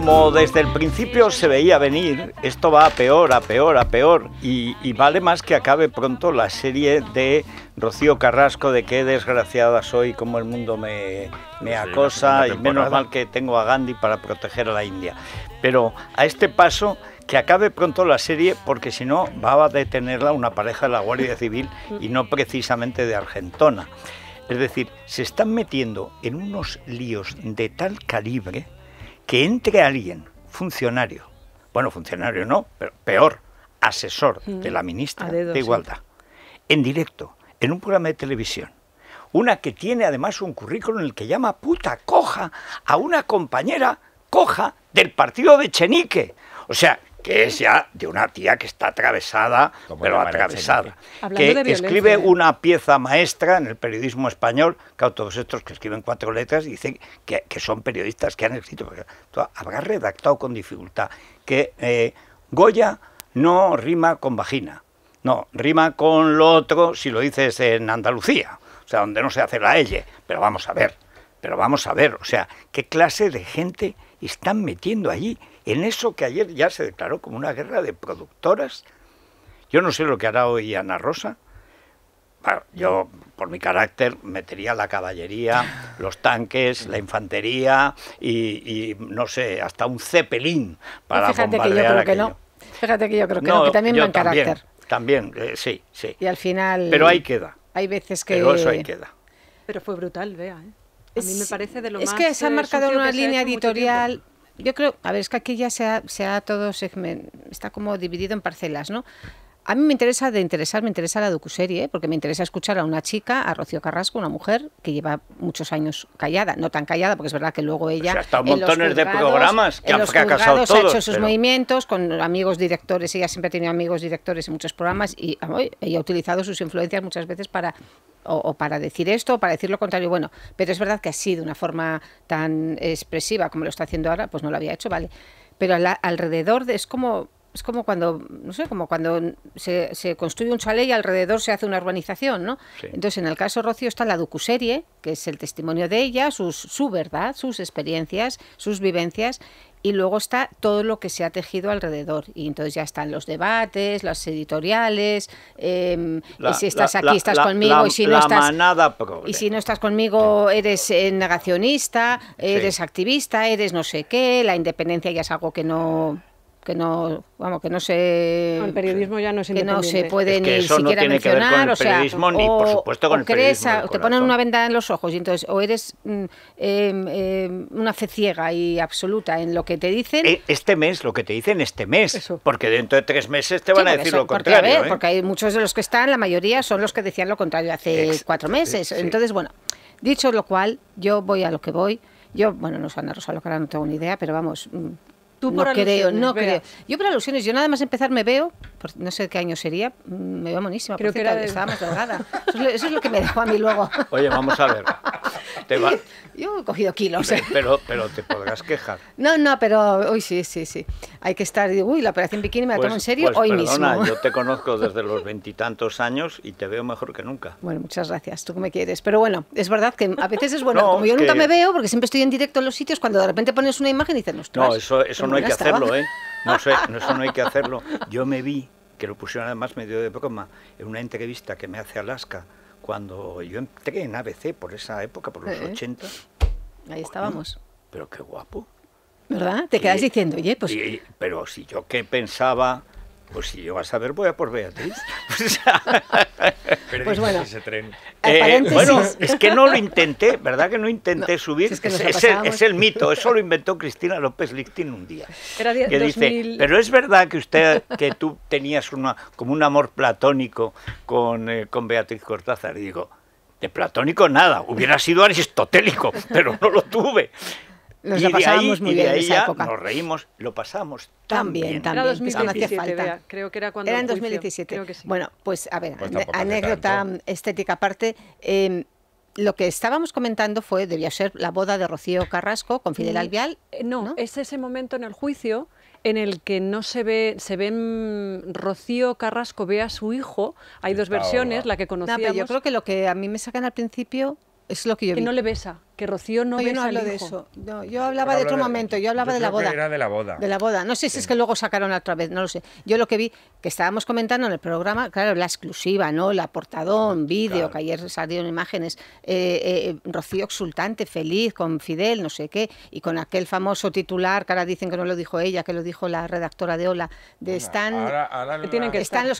como desde el principio se veía venir, esto va a peor, a peor, a peor. Y, vale más que acabe pronto la serie de Rocío Carrasco de qué desgraciada soy, cómo el mundo me, acosa. Y menos mal que tengo a Gandhi para proteger a la India. Pero a este paso que acabe pronto la serie, porque si no va a detenerla una pareja de la Guardia Civil y no precisamente de Argentona. Es decir, se están metiendo en unos líos de tal calibre que entre alguien, funcionario, bueno, funcionario no, pero peor, asesor mm. de la ministra de Igualdad, en directo, en un programa de televisión, una que tiene además un currículum en el que llama puta coja a una compañera coja del partido de Chenique. O sea, que es ya de una tía que está atravesada, pero atravesada, este? que escribe ¿eh? una pieza maestra en el periodismo español, que todos estos que escriben cuatro letras dicen que, son periodistas que han escrito, habrá redactado con dificultad, que eh, Goya no rima con vagina, no, rima con lo otro si lo dices en Andalucía, o sea, donde no se hace la L, pero vamos a ver, pero vamos a ver, o sea, ¿qué clase de gente están metiendo allí? en eso que ayer ya se declaró como una guerra de productoras. Yo no sé lo que hará hoy Ana Rosa. yo, por mi carácter, metería la caballería, los tanques, la infantería y, no sé, hasta un cepelín para fíjate que yo creo que no. Fíjate que yo creo que no, también carácter. También, eh, sí, sí. Y al final... Pero ahí queda. Hay veces que... Pero eso ahí queda. Pero fue brutal, vea, ¿eh? A mí me parece de lo más... Es que se ha eh, marcado una línea editorial yo creo, a ver, es que aquí ya se ha, todo segmento, está como dividido en parcelas, ¿no? A mí me interesa, de interesar, me interesa la docuserie, porque me interesa escuchar a una chica, a Rocío Carrasco, una mujer que lleva muchos años callada, no tan callada, porque es verdad que luego pues ella. montones de programas que, ha todos, Ha hecho sus movimientos con amigos directores, ella siempre ha tenido amigos directores en muchos programas y ah, ella ha utilizado sus influencias muchas veces para o, para decir esto o para decir lo contrario. Bueno, pero es verdad que así, de una forma tan expresiva como lo está haciendo ahora, pues no lo había hecho, ¿vale? Pero alrededor de, es como es como cuando, no sé, como cuando se, construye un chalet y alrededor se hace una urbanización, ¿no? Entonces, en el caso Rocio Rocío está la Ducuserie, que es el testimonio de ella, su verdad, sus experiencias, sus vivencias, y luego está todo lo que se ha tejido alrededor. Y entonces ya están los debates, las editoriales, em, si estás aquí estás conmigo, y si no estás... Y si no estás conmigo eres eh, negacionista, eres activista, eres no sé qué, la independencia ya es algo que no que no vamos que no se el periodismo ya no es no se puede ni siquiera no tiene mencionar que ver con el periodismo, ni por supuesto con el periodismo te ponen una venda en los ojos y entonces o eres mm, em, em, una fe ciega y absoluta en lo que te dicen eh, este mes lo que te dicen este mes porque dentro de tres meses te van a decir lo contrario ¿eh? porque, hay muchos de los que están la mayoría son los que decían lo contrario hace cuatro meses entonces bueno dicho lo cual yo voy a lo que voy yo bueno no sé Ana Rosa lo que ahora no tengo ni idea pero vamos mm, Tú por no creo, no creo. Yo por alusiones, yo nada más empezar me veo no sé qué año sería, mm, me veo monísima, Creo que era estaba más delgada. Eso es, lo, que me dejó a mí luego. Oye, vamos a ver. Yo he cogido kilos. ¿eh? Pero, pero, te podrás quejar. No, no, pero hoy sí, sí, sí. Hay que estar, uy, la operación bikini me la tomo pues, en serio pues hoy mismo. Yo te conozco desde los veintitantos años y te veo mejor que nunca. Bueno, muchas gracias, tú que me quieres. Pero bueno, es verdad que a veces es bueno, como yo nunca me veo, porque siempre estoy en directo en los sitios, cuando de repente pones una imagen y dices, no, eso, eso no hay que hacerlo, ¿eh? No sé, eso no hay que hacerlo. Yo me vi, que lo pusieron además medio de broma, en una entrevista que me hace Alaska, cuando yo entré en ABC por esa época, por los 80. Eh, eh. Ahí estábamos. Pero qué guapo. ¿Verdad? Te quedas diciendo, oye, pues... pero si yo qué pensaba pues si vas a ver, voy a por Beatriz. pues bueno, ese tren. Eh, bueno, es que no lo intenté, ¿verdad que no intenté subir? es, que el, mito, eso lo inventó Cristina López Lictín un día. dice, pero es verdad que usted, que tú tenías una, como un amor platónico con, eh, con Beatriz Cortázar. Y digo, de platónico nada, hubiera sido aristotélico, pero no lo tuve. Nos y muy bien esa época. Nos reímos, lo pasamos también, También, era 2017, creo que era cuando. en 2017. Bueno, pues a ver, pues anécdota estética aparte. Em, lo que estábamos comentando fue, debía ser la boda de Rocío Carrasco con Fidel mm, Alvial. Eh, no, es ese momento en el juicio en el que no se ve, se ven Rocío Carrasco ve a su hijo. Hay dos versiones, la que conocíamos. yo creo que lo que a mí me sacan al principio es lo que yo vi. Que no le besa que Rocío no, no yo no de eso. yo hablaba de otro momento, yo hablaba de la boda. Era de la boda. De la boda. No sé si es que luego sacaron otra vez, no lo sé. Yo lo que vi, que estábamos comentando en el programa, claro, la exclusiva, ¿no? La portadón, vídeo, que ayer salieron imágenes. Eh, eh, Rocío exultante, feliz, con Fidel, no sé qué, y con aquel famoso titular, que ahora dicen que no lo dijo ella, que lo dijo la redactora de Ola, de están, los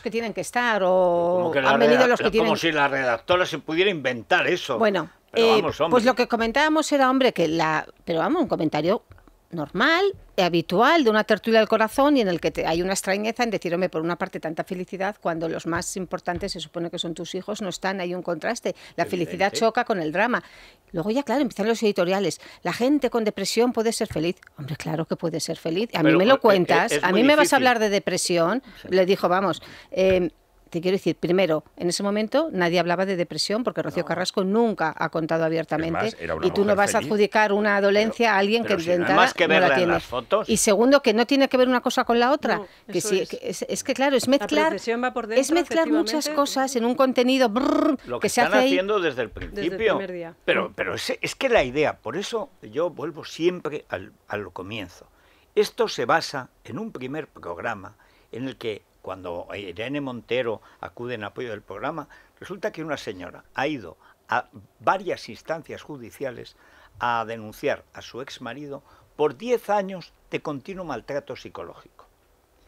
que tienen que estar, o han venido los que tienen Como si la redactora se pudiera inventar eso. Bueno, eh, pues lo que comentábamos era, hombre, que la. Pero vamos, un comentario normal, habitual, de una tertulia del corazón y en el que hay una extrañeza en decir, por una parte tanta felicidad cuando los más importantes se supone que son tus hijos, no están, hay un contraste. La felicidad choca con el drama. Luego ya, claro, empiezan los editoriales. La gente con depresión puede ser feliz. Hombre, claro que puede ser feliz. A mí me lo eh, eh, cuentas, a mí me vas a hablar de depresión. Le dijo, vamos. Em, te quiero decir, primero, en ese momento nadie hablaba de depresión porque Rocío Carrasco nunca ha contado abiertamente. y tú no vas a adjudicar una dolencia a alguien que, si no la tiene. Y segundo, que no tiene que ver una cosa con la otra. que, sí, es. que claro, es mezclar, es mezclar muchas cosas en un contenido Lo que, se hace haciendo desde el principio. pero, pero es, es, que la idea, por eso yo vuelvo siempre al, al comienzo. Esto se basa en un primer programa en el que cuando Irene Montero acude en apoyo del programa, resulta que una señora ha ido a varias instancias judiciales a denunciar a su ex marido por 10 años de continuo maltrato psicológico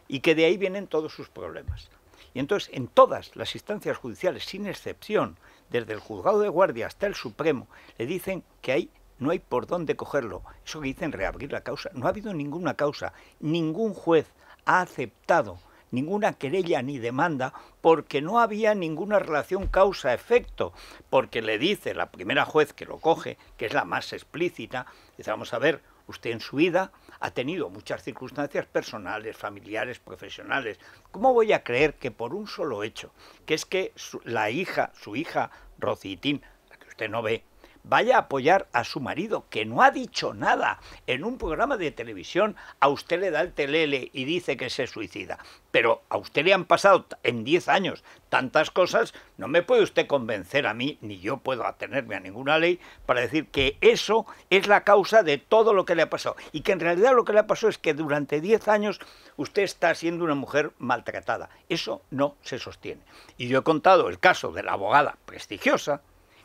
y que de ahí vienen todos sus problemas. Y entonces en todas las instancias judiciales, sin excepción, desde el juzgado de guardia hasta el Supremo, le dicen que no hay por dónde cogerlo. Eso que dicen reabrir la causa. No ha habido ninguna causa. Ningún juez ha aceptado ninguna querella ni demanda porque no había ninguna relación causa-efecto, porque le dice la primera juez que lo coge, que es la más explícita, dice, vamos a ver, usted en su vida ha tenido muchas circunstancias personales, familiares, profesionales. ¿Cómo voy a creer que por un solo hecho, que es que la hija, su hija Rocitín, la que usted no ve, vaya a apoyar a su marido, que no ha dicho nada. En un programa de televisión a usted le da el telele y dice que se suicida. Pero a usted le han pasado en 10 años tantas cosas, no me puede usted convencer a mí, ni yo puedo atenerme a ninguna ley, para decir que eso es la causa de todo lo que le ha pasado. Y que en realidad lo que le ha pasado es que durante 10 años usted está siendo una mujer maltratada. Eso no se sostiene. Y yo he contado el caso de la abogada prestigiosa,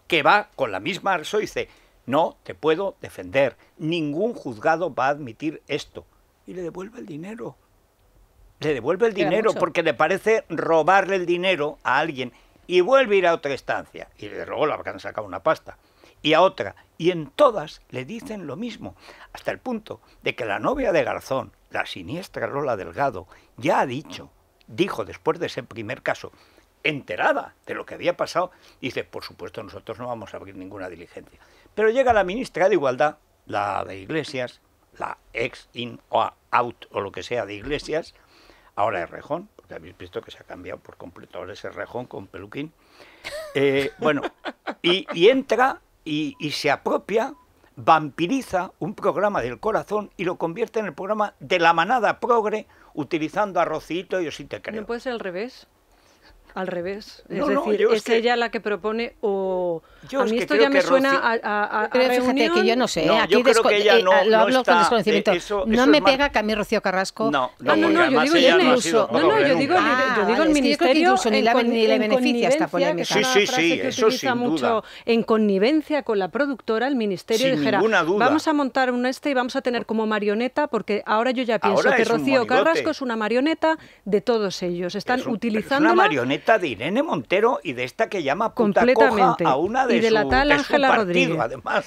que va con la misma Arso y dice, no te puedo defender, ningún juzgado va a admitir esto. Y le devuelve el dinero. Le devuelve el dinero porque le parece robarle el dinero a alguien y vuelve a ir a otra estancia. Y le luego le han sacado una pasta. Y a otra. Y en todas le dicen lo mismo. Hasta el punto de que la novia de Garzón, la siniestra Lola Delgado, ya ha dicho, dijo después de ese primer caso, enterada de lo que había pasado, dice, por supuesto, nosotros no vamos a abrir ninguna diligencia. Pero llega la ministra de Igualdad, la de Iglesias, la ex in o out o lo que sea de Iglesias, ahora es Rejón, porque habéis visto que se ha cambiado por completo, ahora ese Rejón con peluquín. Eh, bueno, y, entra y, se apropia vampiriza un programa del corazón y lo convierte en el programa de la manada progre utilizando a Rocito y te Creo. ¿No puede ser al revés? al revés. Es decir, es, ella la que propone o a mí esto ya me suena a, a, a Pero fíjate que yo no sé, ¿eh? aquí eh, no, lo hablo está, con desconocimiento. Eh, no me pega que a mí Rocío Carrasco... No, no, ah, no, yo digo ah, yo Ministerio. No, no, yo digo, yo digo el ministerio... ni le beneficia esta polémica. Sí, sí, sí, eso sin mucho En connivencia con la productora, el ministerio dijera... Vamos a montar un este y vamos a tener como marioneta, porque ahora yo ya pienso que Rocío Carrasco es una marioneta de todos ellos. Están utilizando... una marioneta de Irene Montero y de esta que llama puta coja a una de y de la tal Ángela Rodríguez,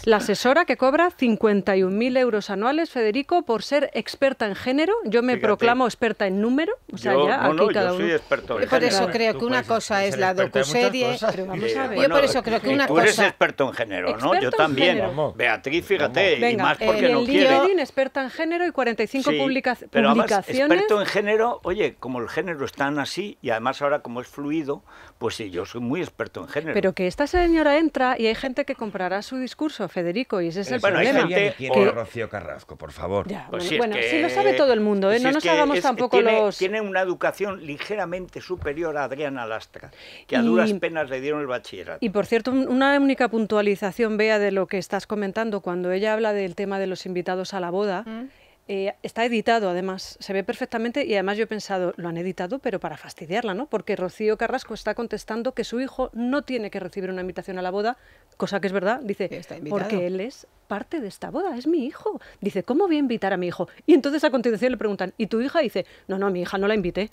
La asesora que cobra 51.000 euros anuales, Federico, por ser experta en género. Yo me proclamo experta en número. O sea, yo, ya aquí cada Soy experto en por eso creo que una cosa es la docuserie. Pero eh, yo por eso creo que eh, una cosa. Tú eres experto en género, ¿no? yo también. Beatriz, fíjate, y más porque el no quiero. experta en género y 45 publicaciones. Pero además, experto en género, oye, como el género es tan así y además ahora como es fluido, pues sí, yo soy muy experto en género. Pero que esta señora entra y hay gente que comprará su discurso, Federico, y ese es el bueno, problema. Hay gente, que... o... Rocío Carrasco, por favor. Pues bueno, si lo sabe todo el mundo, ¿eh? pues no nos hagamos tampoco los... Tiene una educación ligeramente superior a Adriana Lastra, que a duras penas le dieron el bachillerato. Y por cierto, una única puntualización, vea de lo que estás comentando, cuando ella habla del tema de los invitados a la boda... Mm. Eh, está editado, además, se ve perfectamente y además yo he pensado, lo han editado, pero para fastidiarla, ¿no? Porque Rocío Carrasco está contestando que su hijo no tiene que recibir una invitación a la boda, cosa que es verdad, dice, porque él es parte de esta boda, es mi hijo. Dice, ¿cómo voy a invitar a mi hijo? Y entonces a continuación le preguntan, ¿y tu hija? dice, no, no, mi hija no la invité.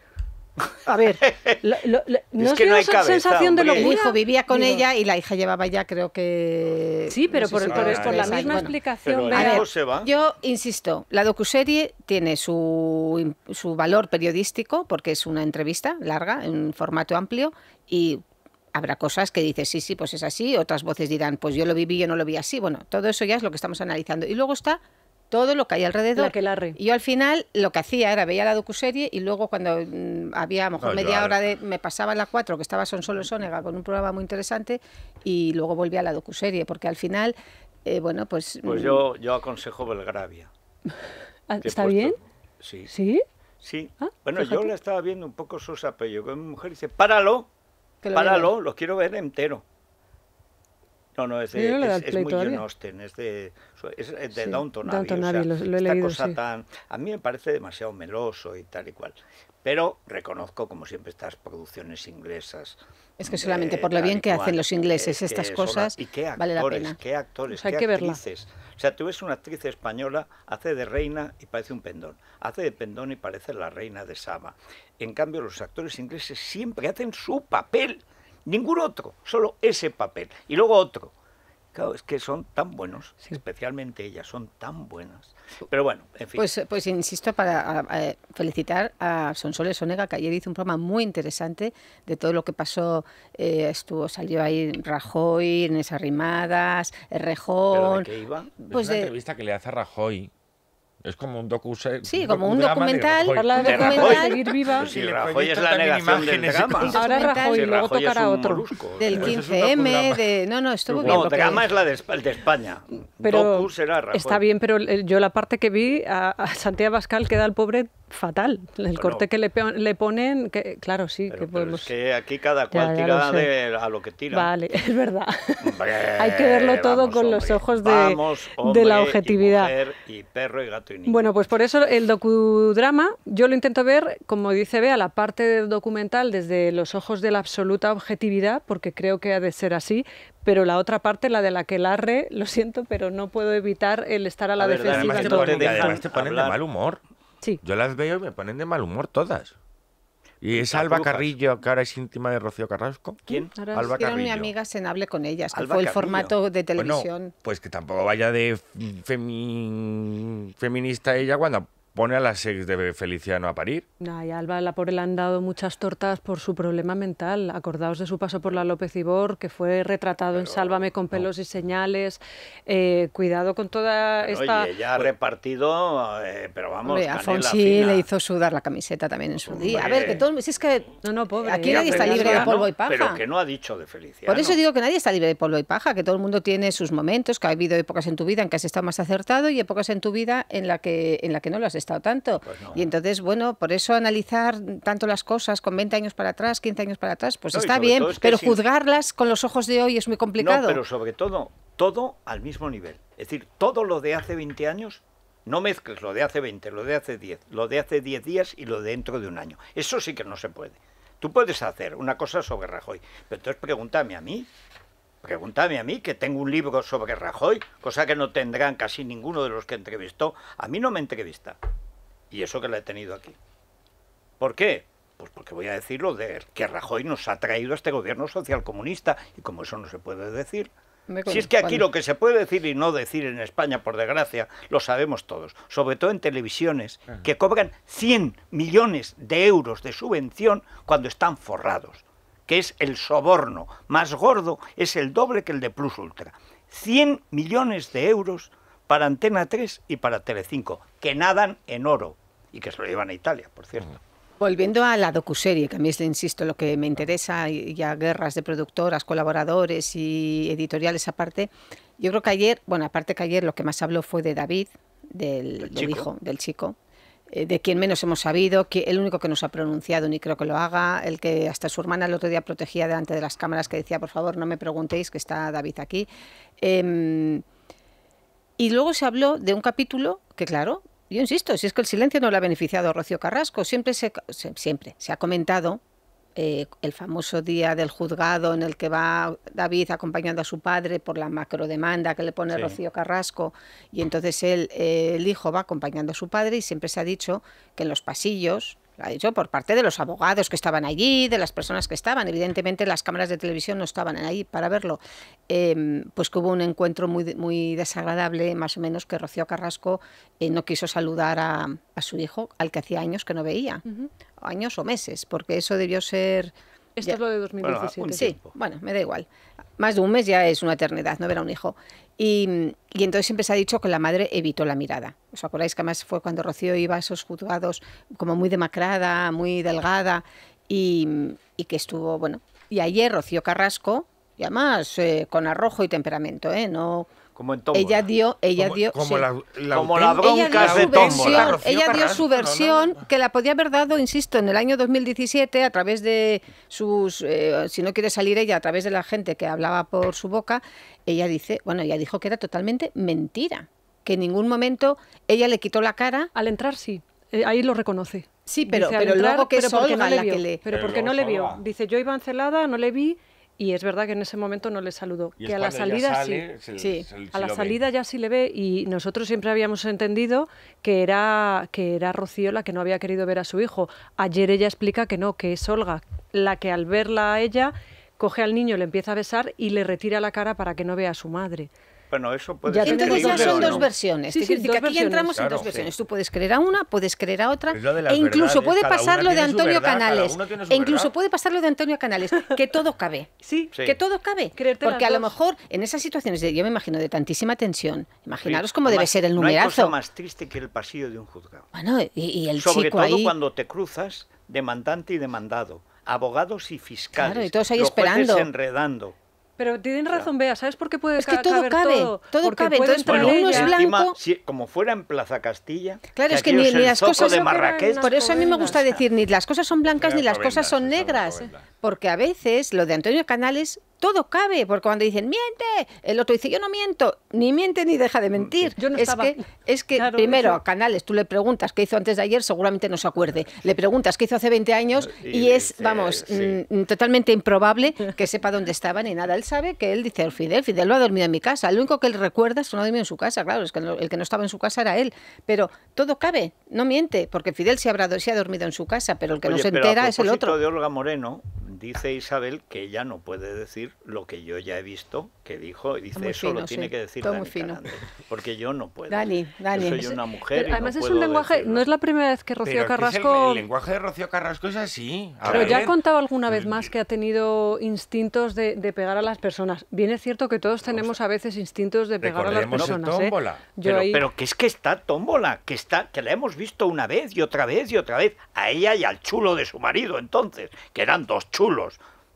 A ver, ¿no es que no sensación de lo El hijo vivía con ella y la hija llevaba ya, creo que. Sí, pero por, la misma explicación. Yo insisto, la docuserie tiene su, su valor periodístico porque es una entrevista larga, en formato amplio y habrá cosas que dices, sí, sí, pues es así, otras voces dirán, pues yo lo viví, yo no lo vi así. Bueno, todo eso ya es lo que estamos analizando. Y luego está todo lo que hay alrededor. Y yo al final lo que hacía era veía la docuserie y luego cuando mm, había a lo mejor media hora de me pasaba la las cuatro que estaba Son Solo Sonega con un programa muy interesante y luego volvía a la docuserie porque al final eh, bueno, pues Pues mm, yo yo aconsejo Belgravia. Ah, ¿Está bien? Sí. ¿Sí? Sí. Ah, bueno, yo le estaba viendo un poco sus pero mi mujer dice, "Páralo. páralo, lo quiero ver entero." No, no, es de, es, muy John Austen, es de, Downton Abbey. a mí me parece demasiado meloso y tal y cual. Pero reconozco, como siempre, estas producciones inglesas. Es que solamente eh, por lo bien que hacen los ingleses estas cosas, y qué actores, vale la pena. Qué actores, pues qué hay actrices. Que verla. O sea, tú ves una actriz española, hace de reina y parece un pendón. Hace de pendón y parece la reina de Saba. En cambio, los actores ingleses siempre hacen su papel ningún otro, solo ese papel. Y luego otro. Claro, es que son tan buenos, especialmente ellas, son tan buenas. Pero bueno, en fin. Pues, pues insisto, para felicitar a Sonsoles Onega, que ayer hizo un programa muy interesante de todo lo que pasó. Eh, estuvo, salió ahí Rajoy, en esas rimadas, Rejón. Eh, ¿Pero de qué Pues entrevista que le hace a Rajoy es como un docu Sí, como un documental. Habla de documental. Seguir viva. Pues si Rajoy es la negación del drama. Ahora Rajoy, si luego tocará otro. del 15M, de... No, no, estuvo bien. No, drama es la de, España. Pero docu será Está bien, pero eh, yo la parte que vi a, Santiago Pascal queda el pobre fatal. El corte que le, le ponen, que, claro, sí. que podemos... que aquí cada cual tira a lo que tira. Vale, es verdad. Hay que verlo todo con los ojos de, la objetividad. Bueno, pues por eso el docudrama yo lo intento ver, como dice Bea, la parte del documental desde los ojos de la absoluta objetividad, porque creo que ha de ser así, pero la otra parte, la de la que larre, lo siento, pero no puedo evitar el estar a la defensiva. además, te ponen, de mal humor. Yo las veo y me ponen de mal humor todas. Y pues es Alba Carrillo, que ahora es íntima de Rocío Carrasco. ¿Quién? Ahora Alba Carrillo. mi amiga se hable con ellas, que fue el formato de televisión. pues que tampoco vaya de feminista ella cuando pone a las ex de Feliciano a parir. Nah, Alba la pobre le han dado muchas tortas por su problema mental. Acordaos de su paso por la López Ibor, que fue retratado en Sálvame con pelos y señales. Eh, cuidado con toda esta... Oye, ha repartido, eh, pero vamos, a Fonsi le hizo sudar la camiseta también en su día. A ver, que todo... Si es que... No, no, pobre. Aquí nadie está libre de polvo y paja. Pero que no ha dicho de Feliciano. Por eso digo que nadie está libre de polvo y paja, que todo el mundo tiene sus momentos, que ha habido épocas en tu vida en que has estado más acertado y épocas en tu vida en la que, en la que no lo has tanto. Pues y entonces, bueno, por eso analizar tanto las cosas con 20 años para atrás, 15 años para atrás, pues está bien, pero juzgarlas con los ojos de hoy es muy complicado. No, pero sobre todo, todo al mismo nivel. Es decir, todo lo de hace 20 años no mezcles lo de hace 20, lo de hace 10, lo de hace 10 días y lo de dentro de un año. Eso sí que no se puede. Tú puedes hacer una cosa sobre Rajoy, pero entonces pregúntame a mí Pregúntame a mí, que tengo un libro sobre Rajoy, cosa que no tendrán casi ninguno de los que entrevistó. A mí no me entrevista. Y eso que la he tenido aquí. ¿Por qué? Pues porque voy a decirlo, de que Rajoy nos ha traído a este gobierno socialcomunista. Y como eso no se puede decir. Si es que aquí lo que se puede decir y no decir en España, por desgracia, lo sabemos todos, sobre todo en televisiones, que cobran 100 millones de euros de subvención cuando están forrados que es el soborno más gordo, es el doble que el de Plus Ultra. 100 millones de euros para Antena 3 y para tv5 que nadan en oro y que se lo llevan a Italia, por cierto. Volviendo a la docuserie, que a mí es, insisto, lo que me interesa, y a guerras de productoras, colaboradores y editoriales aparte, yo creo que ayer, bueno, aparte que ayer lo que más habló fue de David, del hijo, del chico, eh, de quien menos hemos sabido, que el único que nos ha pronunciado, ni creo que lo haga, el que hasta su hermana el otro día protegía delante de las cámaras, que decía, por favor, no me preguntéis, que está David aquí. Em, y luego se habló de un capítulo que, claro, yo insisto, si es que el silencio no le ha beneficiado a Rocío Carrasco, siempre siempre se ha comentado eh, el famoso día del juzgado en el que va David acompañando a su padre por la macrodemanda que le pone Rocío Carrasco y entonces él, eh, el hijo va acompañando a su padre y siempre se ha dicho que en los pasillos ha dicho por parte de los abogados que estaban allí, de las personas que estaban. Evidentemente las cámaras de televisión no estaban ahí para verlo. Em, pues que hubo un encuentro muy, muy desagradable, más o menos, que Rocío Carrasco eh, no quiso saludar a, su hijo, al que hacía años que no veía, años o meses, porque eso debió ser... Esto es lo de 2017. sí, bueno, me da igual. Más de un mes ya es una eternidad, no ver a un hijo. Y, entonces siempre se ha dicho que la madre evitó la mirada. ¿Os acordáis que además fue cuando Rocío iba a esos juzgados como muy demacrada, muy delgada y, que estuvo, bueno. Y ayer Rocío Carrasco, y además eh, con arrojo y temperamento, ¿eh? No, como en todo Ella dio, ella dio, como, la, como la bronca, ella dio ella dio su versión que la podía haber dado, insisto, en el año 2017 a través de sus, eh, si no quiere salir ella, a través de la gente que hablaba por su boca. Ella dice, bueno, ella dijo que era totalmente mentira, que en ningún momento ella le quitó la cara. Al entrar sí, eh, ahí lo reconoce. Sí, pero, pero luego que pero no la le... Pero porque no le vio. Dice, yo iba encelada, no le vi y es verdad que en ese momento no le saludó. que a la salida sí. sí. a la salida ya sí le ve y nosotros siempre habíamos entendido que era, que era Rocío la que no había querido ver a su hijo. Ayer ella explica que no, que es Olga la que al verla a ella coge al niño, le empieza a besar y le retira la cara para que no vea a su madre. Bueno, eso puede ya ser. Entonces ya son dos versiones. Es decir, que aquí entramos en dos versiones. Tú puedes creer a una, puedes creer a otra. E incluso puede pasar lo de Antonio Canales. E incluso puede pasar lo de Antonio Canales. Que todo cabe. sí. Que todo cabe. Porque a lo mejor en esas situaciones, de, yo me imagino, de tantísima tensión, imaginaros cómo debe ser el numerazo. No hay más triste que el pasillo de un juzgado. Bueno, y, y el Sobre todo cuando te cruzas demandante y demandado abogados y fiscales. y todos ahí esperando. enredando. Pero tienen razón, Bea, ¿sabes por qué puede Es que todo cabe, todo, cabe. Entonces, uno es blanco. como fuera en Plaza Castilla. Claro, es que ni, las cosas. por eso a mí me gusta decir, ni las cosas son blancas ni las cosas son negras. Porque a veces lo de Antonio Canales todo cabe, porque cuando dicen miente, el otro dice yo no miento, ni miente ni deja de mm, mentir. Yo es, que, es que primero a Canales tú le preguntas qué hizo antes de ayer, seguramente no se acuerde. Le preguntas qué hizo hace 20 años y, es, vamos, mm, totalmente improbable que sepa dónde estaba ni nada. Él sabe que él dice Fidel, Fidel lo ha dormido en mi casa. Lo único que él recuerda es que no ha dormido en su casa, claro, es que el que no estaba en su casa era él. Pero todo cabe, no miente, porque Fidel se, habrá, se ha dormido en su casa, pero el que no se entera es el otro. de Olga Moreno, dice Isabel que ella no puede decir lo que yo ya he visto que dijo. Y dice, eso lo tiene que decir porque yo no puedo. Dani, Dani. Eh, además es un lenguaje, no es la primera vez que Rocío Carrasco... El, lenguaje de Rocío Carrasco es así. Pero ya ha ¿eh? contado alguna vez más que ha tenido instintos de, pegar a las personas. Bien es cierto que todos tenemos a veces instintos de pegar a las personas. ¿eh? pero, que es que está tómbola, que está, que la hemos visto una vez y otra vez y otra vez, a ella y al chulo de su marido entonces, que eran dos chulos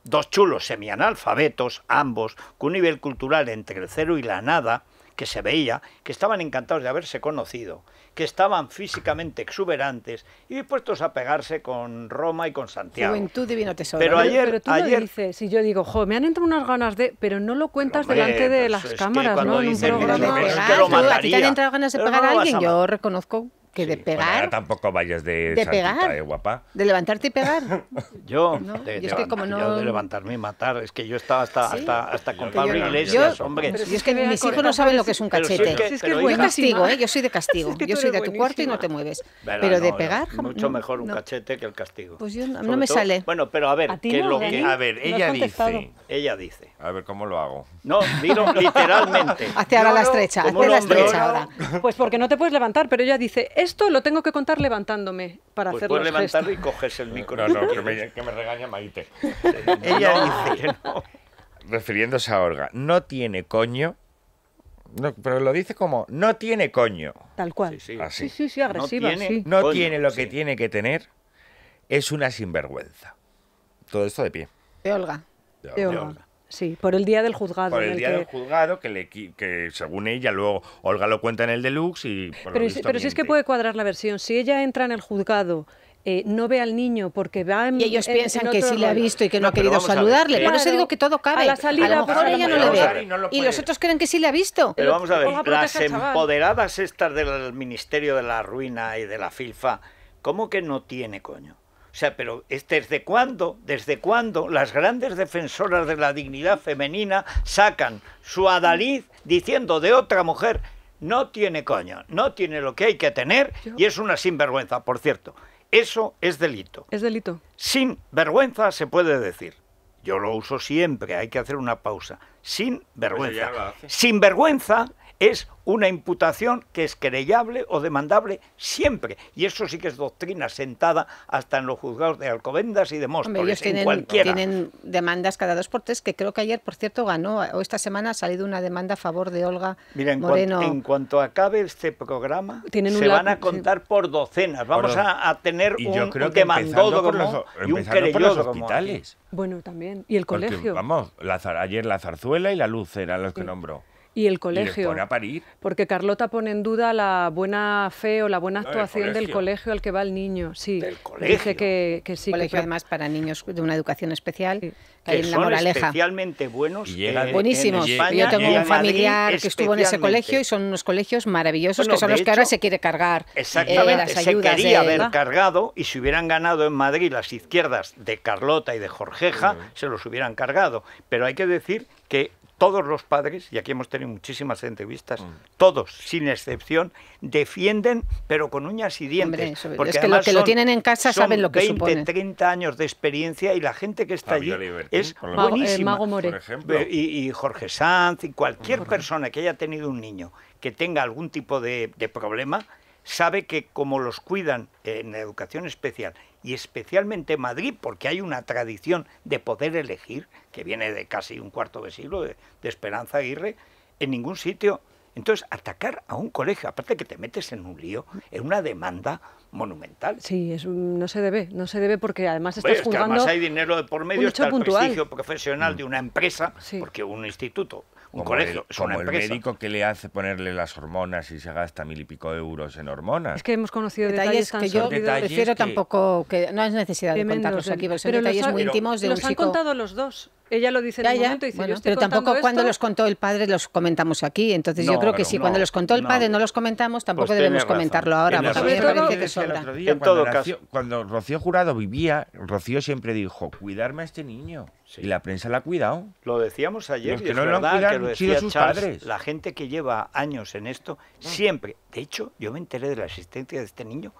dos chulos semianalfabetos, ambos, con un nivel cultural entre el cero y la nada, que se veía, que estaban encantados de haberse conocido que estaban físicamente exuberantes y dispuestos a pegarse con Roma y con Santiago. Juventud divino tesoro. Pero, ¿eh? ayer, pero, tú ayer... lo dices, y yo digo, jo, me han entrado unas ganas de... Pero no lo cuentas delante de pues las cámaras, ¿no? En un programa. Es que lo mataría. ¿A ti te han entrado ganas de pegar a alguien? Yo reconozco que de pegar. Bueno, tampoco vayas de, de pegar, De levantarte y pegar. yo, de, no... de levantarme y matar. Es que yo estaba hasta, hasta, hasta con Pablo Iglesias, hombre. Y es que mis hijos no saben lo que es un cachete. es que, yo castigo, ¿eh? Yo soy de castigo soy de tu cuarto y no te mueves. pero de pegar... mucho mejor un cachete que el castigo. Pues yo, no me sale. Bueno, pero a ver, ¿A lo A ver, ella dice... Ella dice... A ver, ¿cómo lo hago? No, digo literalmente. hacia ahora la estrecha, hacia la estrecha ahora. Pues porque no te puedes levantar, pero ella dice, esto lo tengo que contar levantándome para hacerlo. Pues hacer puedes Pues y coges el micro. No, no, que me, que me regaña Maite. ella dice... Refiriéndose a Olga, no tiene coño pero lo dice como, no tiene coño. Tal cual. Sí, sí, sí, agresiva. No, tiene, no tiene, lo que tiene que tener. Es una sinvergüenza. Todo esto de pie. De Olga. De Olga. Sí, por el día del juzgado. Por el, día del juzgado, que, le, según ella, luego Olga lo cuenta en el deluxe y. Por pero, lo pero si es que puede cuadrar la versión. Si ella entra en el juzgado eh, no ve al niño porque va Y ellos piensan que sí le ha visto y que no, ha querido saludarle. Eh, por eso digo que todo cabe. A, la salida, lo ella no le ve. Y, los otros creen que sí le ha visto. Pero vamos a ver, las empoderadas estas del Ministerio de la Ruina y de la filfa, ¿cómo que no tiene coño? O sea, pero ¿desde cuándo, desde cuándo las grandes defensoras de la dignidad femenina sacan su adalid diciendo de otra mujer no tiene coño, no tiene lo que hay que tener y es una sinvergüenza, por cierto. Eso es delito. Es delito. Sin vergüenza se puede decir. Yo lo uso siempre, hay que hacer una pausa. Sin pues vergüenza. sin vergüenza es una imputación que es querellable o demandable siempre. Y eso sí que es doctrina sentada hasta en los juzgados de Alcobendas y de Móstoles, tienen, cualquiera. tienen demandas cada dos por tres, que creo que ayer, por cierto, ganó, o esta semana ha salido una demanda a favor de Olga en Moreno. Cuanto, en cuanto acabe este programa, se van a contar por docenas. Vamos a, tener un, demandado y un los hospitales. Bueno, también. Y el colegio. vamos, la, ayer la zarzuela y la luz eran los que nombró. Y el colegio. Porque Carlota pone en duda la buena fe o la buena actuación del colegio al que va el niño. Sí, del colegio. Dije que, que sí. Colegio, además, para niños de una educación especial. Que, son especialmente buenos. Eh, buenísimos. Yo tengo un familiar que estuvo en ese colegio y son unos colegios maravillosos que son los que ahora se quiere cargar. Eh, se quería haber cargado y si hubieran ganado en Madrid las izquierdas de Carlota y de Jorgeja, mm. se los hubieran cargado. Pero hay que decir que todos los padres, y aquí hemos tenido muchísimas entrevistas, mm. todos, sin excepción, defienden, pero con uñas y dientes. porque es que los que lo tienen en casa saben lo que 20, 30 años de experiencia y la gente que está allí es Mago, Mago y, y, Jorge Sanz, y cualquier persona que haya tenido un niño que tenga algún tipo de problema, sabe que como los cuidan en educación especial y especialmente Madrid, porque hay una tradición de poder elegir, que viene de casi un cuarto de siglo, de, Esperanza Aguirre, en ningún sitio. Entonces, atacar a un colegio, aparte que te metes en un lío, en una demanda monumental. Sí, es, no se debe, no se debe porque además estás jugando... Es que además hay dinero de por medio, está el prestigio profesional de una empresa, porque un instituto un como colegio, el, médico que le hace ponerle las hormonas y se gasta mil y pico euros en hormonas. Es que hemos conocido detalles, que yo prefiero tampoco, que no es necesidad de contarlos aquí, pero son detalles muy íntimos de los han contado los dos. Ella lo dice en el momento y Pero tampoco cuando los contó el padre los comentamos aquí. Entonces yo creo que si cuando los contó el padre no, los comentamos, tampoco pues debemos comentarlo ahora. Cuando Rocío Jurado vivía, Rocío siempre dijo, cuidarme a este niño. Y la prensa la ha cuidado. Lo decíamos ayer, no lo que lo padres. La gente que lleva años en esto, siempre. De hecho, yo me enteré de la existencia de este niño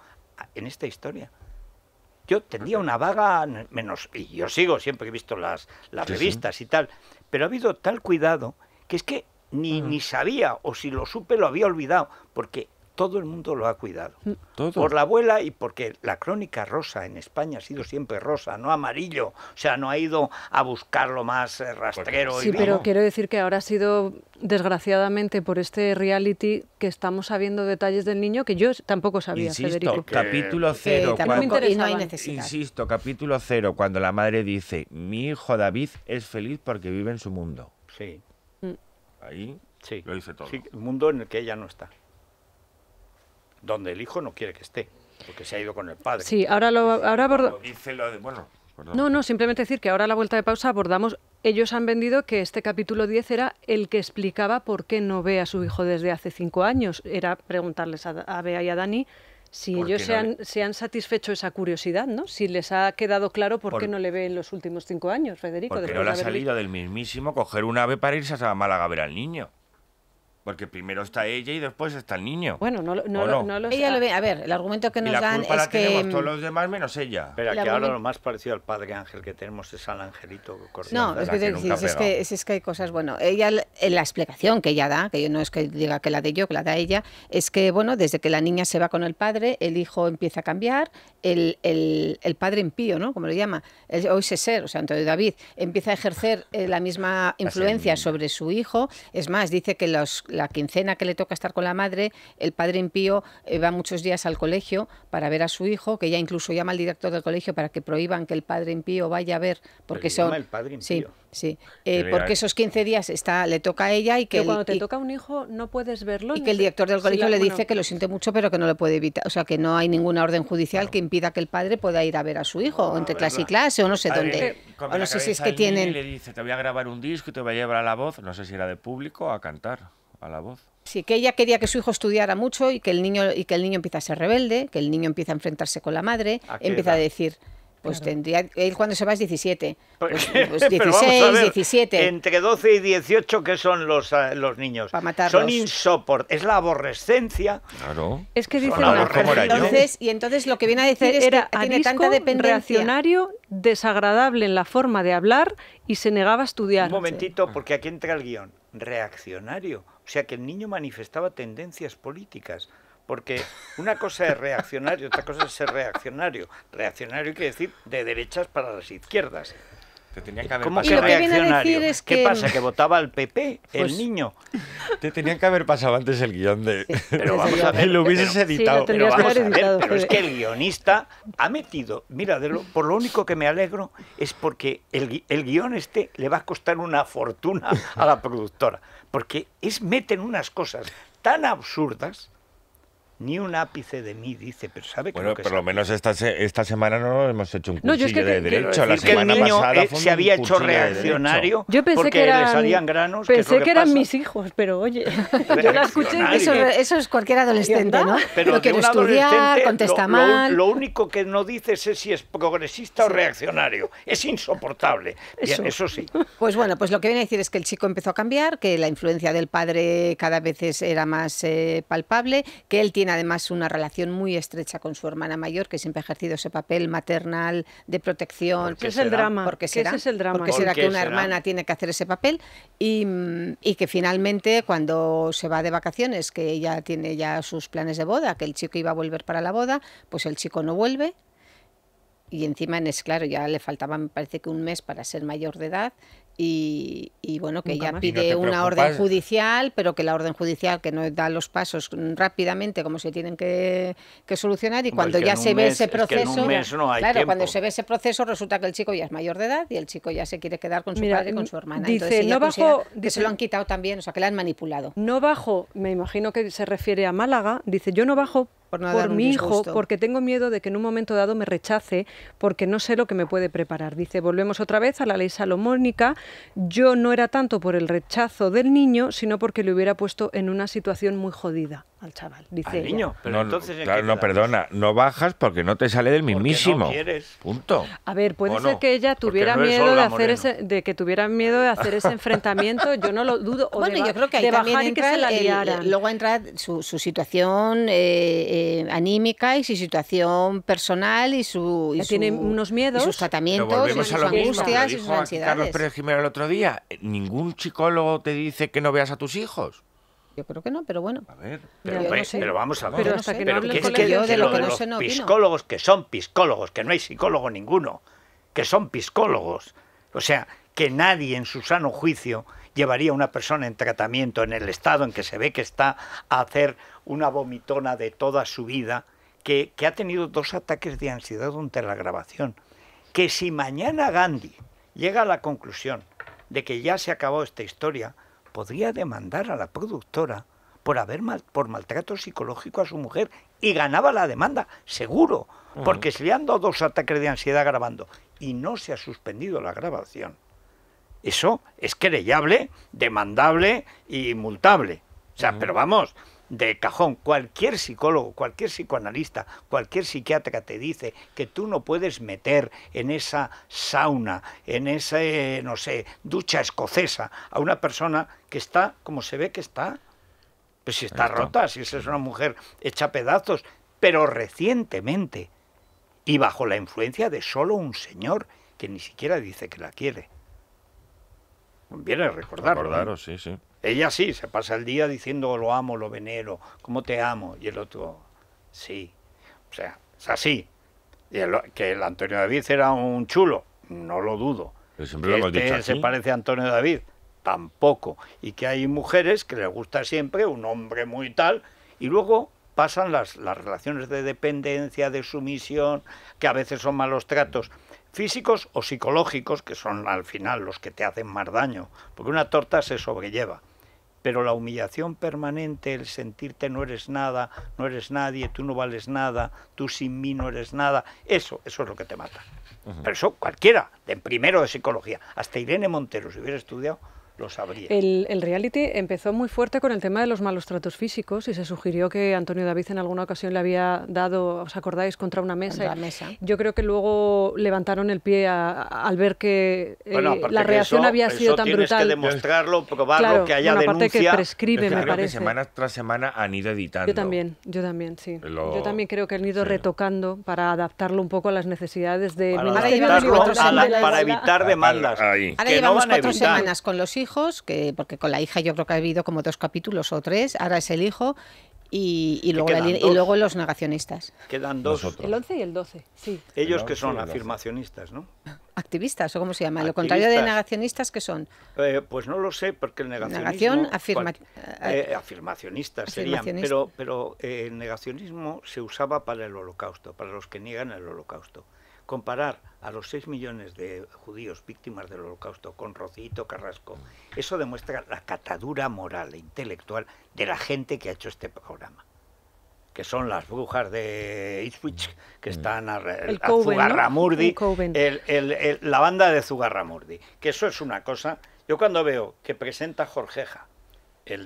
en esta historia. Yo tendría una vaga menos, y yo sigo, siempre he visto las, las revistas y tal, pero ha habido tal cuidado que es que ni, ah. ni sabía, o si lo supe lo había olvidado, porque todo el mundo lo ha cuidado. Mm. Por la abuela y porque la crónica rosa en España ha sido siempre rosa, no amarillo. O sea, no ha ido a buscar lo más eh, rastrero. Pues y sí, pero quiero decir que ahora ha sido, desgraciadamente, por este reality que estamos sabiendo detalles del niño que yo tampoco sabía, Federico. capítulo eh, cero. no insisto, capítulo cero, cuando la madre dice, mi hijo David es feliz porque vive en su mundo. Sí. Mm. Ahí lo dice todo. Sí, el mundo en el que ella no está donde el hijo no quiere que esté, porque se ha ido con el padre. Sí, ahora lo ahora bueno, No, no, simplemente decir que ahora a la vuelta de pausa abordamos ellos han vendido que este capítulo 10 era el que explicaba por qué no ve a su hijo desde hace cinco años. Era preguntarles a, Bea y a Dani si ellos se, han, satisfecho esa curiosidad, ¿no? Si les ha quedado claro por, qué no le ve en los últimos cinco años, Federico. Porque no salida salido del mismísimo coger un ave para irse a Málaga a ver al niño. Porque primero está ella y después está el niño. Bueno, no, lo, ella Lo ve. A ver, el argumento que nos dan es que... tenemos mm, todos los demás menos ella. Pero aquí ahora lo más parecido al padre ángel que tenemos es al angelito No, es que, es, que, es, que, hay cosas... Bueno, ella, la explicación que ella da, que no es que diga que la de yo, que la da ella, es que, bueno, desde que la niña se va con el padre, el hijo empieza a cambiar, el, el, el padre impío, ¿no? Como lo llama, el, hoy se ser, o sea, Antonio David, empieza a ejercer eh, la misma influencia sobre su hijo. Es más, dice que los la quincena que le toca estar con la madre, el padre impío eh, va muchos días al colegio para ver a su hijo, que ya incluso llama al director del colegio para que prohíban que el padre impío vaya a ver, porque son... padre Sí, sí, eh, porque esos 15 días está, le toca a ella y que... cuando te toca un hijo no puedes verlo. Y que el director del colegio le dice que lo siente mucho pero que no lo puede evitar, o sea que no hay ninguna orden judicial que impida que el padre pueda ir a ver a su hijo, entre clase y clase o no sé dónde. Eh, no sé si es que tienen... Le dice, te voy a grabar un disco y te voy a llevar a la voz, no sé si era de público, a cantar a la voz. Sí, que ella quería que su hijo estudiara mucho y que el niño, y que el niño empieza a ser rebelde, que el niño empieza a enfrentarse con la madre, empieza a decir... Pues tendría, él cuando se va es 17. Pues, 16, 17. Pues, entre 12 y 18, que son los, eh, los niños? Son insoportables. Es la aborrescencia. Claro. Es que dice entonces, Y entonces lo que viene a decir es Era que arisco, tanta reaccionario, desagradable en la forma de hablar y se negaba a estudiar. Un momentito, porque aquí entra el guión. Reaccionario o sea que el niño manifestaba tendencias políticas, porque una cosa es reaccionario, otra cosa es ser reaccionario. Reaccionario quiere decir de derechas para las izquierdas. Te que haber ¿Cómo pasado. Que reaccionario? ¿Qué pasa? ¿Que votaba al PP el pues niño? Te tenían que haber pasado antes el guión de... pero vamos a lo hubieses editado. pero es que el guionista ha metido... Mira, por lo único que me alegro es porque el, el guión este le va a costar una fortuna a la productora. Porque es meten unas cosas tan absurdas ni un ápice de mí, dice, pero sabe que Bueno, por lo menos esta, esta semana no hemos hecho un cuchillo de derecho. La el niño, pasada se había hecho reaccionario porque que eran, le salían granos. pensé que, eran mis hijos, pero oye, yo la escuché Eso, es cualquier adolescente, ¿no? Pero contesta lo, mal. lo único que no dice es si es progresista o reaccionario. Es insoportable. Eso. sí. Pues bueno, pues lo que viene a decir es que el chico empezó a cambiar, que la influencia del padre cada vez era más eh, palpable, que él tiene además una relación muy estrecha con su hermana mayor, que siempre ha ejercido ese papel maternal de protección. ¿Qué es el drama? Porque será, es el drama? Porque será que una hermana tiene que hacer ese papel y, mm, y, que finalmente cuando se va de vacaciones, que ella tiene ya sus planes de boda, que el chico iba a volver para la boda, pues el chico no vuelve, y encima es claro, ya le faltaba, me parece que un mes para ser mayor de edad. Y, bueno, que ya pide una orden judicial, pero que la orden judicial que no da los pasos rápidamente como se tienen que, solucionar y cuando ya se ve ese proceso, claro, cuando se ve ese proceso resulta que el chico ya es mayor de edad y el chico ya se quiere quedar con su padre y con su hermana. Dice, no bajo, que se lo han quitado también, o sea, que la han manipulado. No bajo, me imagino que se refiere a Málaga, dice, yo no bajo por, mi hijo, porque tengo miedo de que en un momento dado me rechace, porque no sé lo que me puede preparar. Dice, volvemos otra vez a la ley salomónica, yo no era tanto por el rechazo del niño, sino porque le hubiera puesto en una situación muy jodida al chaval. Dice niño. no, entonces claro, no, perdona, no bajas porque no te sale del mismísimo. Punto. A ver, puede ser que ella tuviera miedo de hacer ese, de que tuviera miedo de hacer ese enfrentamiento. Yo no lo dudo. bueno, yo creo que ahí también entra que luego entra su, situación eh, eh, anímica y su situación personal y su, tiene unos miedos, y sus tratamientos, y sus angustias, y sus ansiedades. Carlos Pérez Jiménez el otro día, eh, ningún psicólogo te dice que no veas a tus hijos. Yo creo que no, pero bueno. A ver, pero, vamos a ver. Pero que de no Psicólogos que son psicólogos, que no hay psicólogo ninguno, que son psicólogos. O sea, que nadie en su sano juicio llevaría a una persona en tratamiento en el estado en que se ve que está a hacer una vomitona de toda su vida, que, que ha tenido dos ataques de ansiedad durante la grabación. Que si mañana Gandhi llega a la conclusión de que ya se acabó esta historia, podría demandar a la productora por haber por maltrato psicológico a su mujer y ganaba la demanda, seguro, porque se le han dado dos ataques de ansiedad grabando y no se ha suspendido la grabación. Eso es querellable, demandable y multable. O sea, pero vamos, de cajón. Cualquier psicólogo, cualquier psicoanalista, cualquier psiquiatra te dice que tú no puedes meter en esa sauna, en esa, no sé, ducha escocesa a una persona que está, como se ve que está, pues si está, rota, si esa es una mujer hecha pedazos, pero recientemente y bajo la influencia de solo un señor que ni siquiera dice que la quiere. Conviene recordarlo. Recordaros, sí, sí. Ella sí, se pasa el día diciendo lo amo, lo venero, cómo te amo. Y el otro, sí. O sea, es así. que el Antonio David era un chulo, no lo dudo. Este se parece a Antonio David, tampoco. Y que hay mujeres que les gusta siempre un hombre muy tal. Y luego pasan las, las relaciones de dependencia, de sumisión, que a veces son malos tratos físicos o psicológicos, que son al final los que te hacen más daño, porque una torta se sobrelleva pero la humillación permanente, el sentirte no eres nada, no eres nadie, tú no vales nada, tú sin mí no eres nada, eso, eso es lo que te mata. Pero eso cualquiera, de primero de psicología, hasta Irene Montero, si hubiera estudiado, el, reality empezó muy fuerte con el tema de los malos tratos físicos y se sugirió que Antonio David en alguna ocasión le había dado, ¿os acordáis?, contra una mesa. Yo creo que luego levantaron el pie al ver que eh, la reacción había sido eso tan tienes que demostrarlo, probarlo, claro, que haya denuncia. que prescribe, me parece. Que semana tras semana han ido editando. Yo también, yo también, sí. Yo también creo que han ido retocando para adaptarlo un poco a las necesidades de... Para, evitar demandas. Ahora que llevamos no cuatro semanas con los hijos que, porque con la hija yo creo que ha habido como dos capítulos o tres, ahora es el hijo, y, y, luego los negacionistas. Quedan dos. El 11 y el 12, sí. Ellos que son afirmacionistas, ¿no? Activistas, o cómo se llama. Lo contrario de negacionistas, que son? Eh, pues no lo sé, porque el negacionismo... Negación, eh, eh, afirmacionistas serían, pero, pero el negacionismo se usaba para el holocausto, para los que niegan el holocausto. Comparar a los 6 millones de judíos víctimas del holocausto con Rocito Carrasco, eso demuestra la catadura moral e intelectual de la gente que ha hecho este programa que son las brujas de Ipswich, que mm. están a, Zugarramurdi, la banda de Zugarramurdi, que eso es una cosa. Yo cuando veo que presenta Jorgeja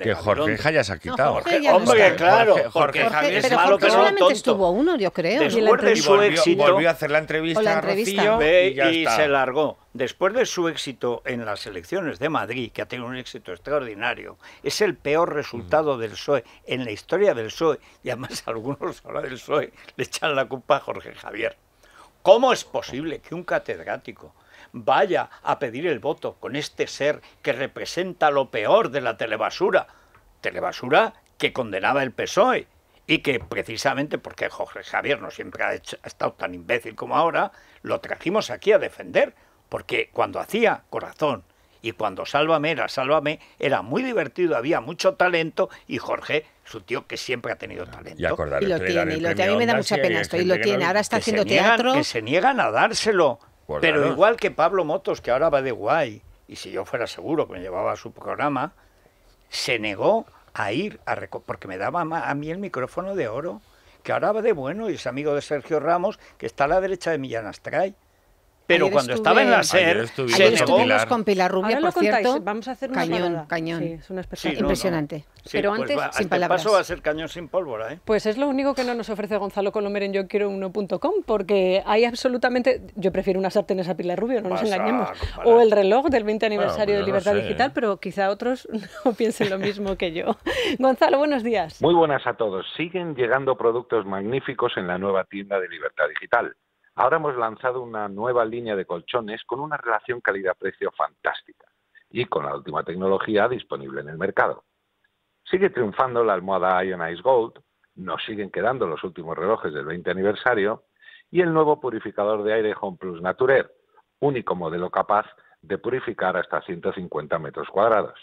que Jorge Jaya se ha quitado. Hombre, claro. Jorge, Javier es malo, solamente estuvo uno, yo creo. Después de su volvió, éxito... a hacer la entrevista, A Rocío y, se largó. Después de su éxito en las elecciones de Madrid, que ha tenido un éxito extraordinario, es el peor resultado mm. del PSOE en la historia del PSOE. Y además algunos ahora del PSOE le echan la culpa a Jorge Javier. ¿Cómo es posible que un catedrático vaya a pedir el voto con este ser que representa lo peor de la telebasura. Telebasura que condenaba el PSOE y que precisamente porque Jorge Javier no siempre ha, estado tan imbécil como ahora, lo trajimos aquí a defender, porque cuando hacía corazón y cuando Sálvame era Sálvame, era muy divertido, había mucho talento y Jorge, su tío que siempre ha tenido talento. Y, lo tiene, y lo tiene, a mí me da mucha pena esto, y lo tiene, ahora está haciendo teatro. Que se niegan a dárselo pero igual que Pablo Motos, que ahora va de guay, y si yo fuera seguro que me llevaba a su programa, se negó a ir a porque me daba a mí el micrófono de oro, que ahora va de bueno y es amigo de Sergio Ramos, que está a la derecha de Millán Astray. Pero cuando estaba en la SER, se con Pilar por Vamos a hacer cañón, cañón. es impresionante. Pero antes, sin palabras. paso va a ser cañón sin pólvora, ¿eh? Pues es lo único que no nos ofrece Gonzalo Colomer en yo quiero porque hay absolutamente... Yo prefiero una sartén esa Pilar Rubio, no nos engañemos. O el reloj del 20 aniversario pues de Libertad Digital, pero quizá otros no piensen lo mismo que yo. Gonzalo, buenos días. Muy buenas a todos. Siguen llegando productos magníficos en la nueva tienda de Libertad Digital Ahora hemos lanzado una nueva línea de colchones con una relación calidad-precio fantástica y con la última tecnología disponible en el mercado. Sigue triunfando la almohada Ionize Gold, nos siguen quedando los últimos relojes del 20 aniversario y el nuevo purificador de aire Home Plus Naturer, único modelo capaz de purificar hasta 150 metros cuadrados.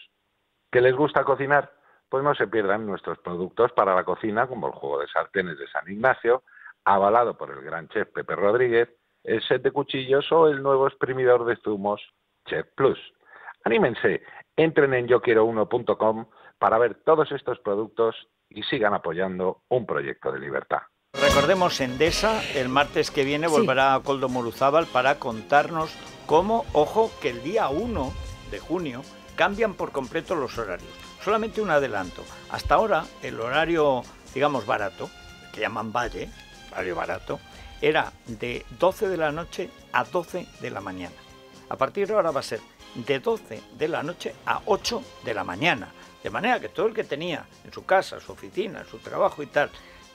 ¿Qué les gusta cocinar? Pues no se pierdan nuestros productos para la cocina como el juego de sartenes de San Ignacio, avalado por el gran chef Pepe Rodríguez, el set de cuchillos o el nuevo exprimidor de zumos Chef Plus. Anímense, entren en yoquierouno.com para ver todos estos productos y sigan apoyando un proyecto de libertad. Recordemos Endesa, el martes que viene volverá a Coldo Moruzábal para contarnos cómo, ojo, que el día 1 de junio cambian por completo los horarios. Solamente un adelanto. Hasta ahora el horario, digamos, barato, que llaman Valle, barato, era de 12 de la noche a 12 de la mañana. A partir de ahora va a ser de 12 de la noche a 8 de la mañana. De manera que todo el que tenía en su casa, su oficina, su trabajo y tal,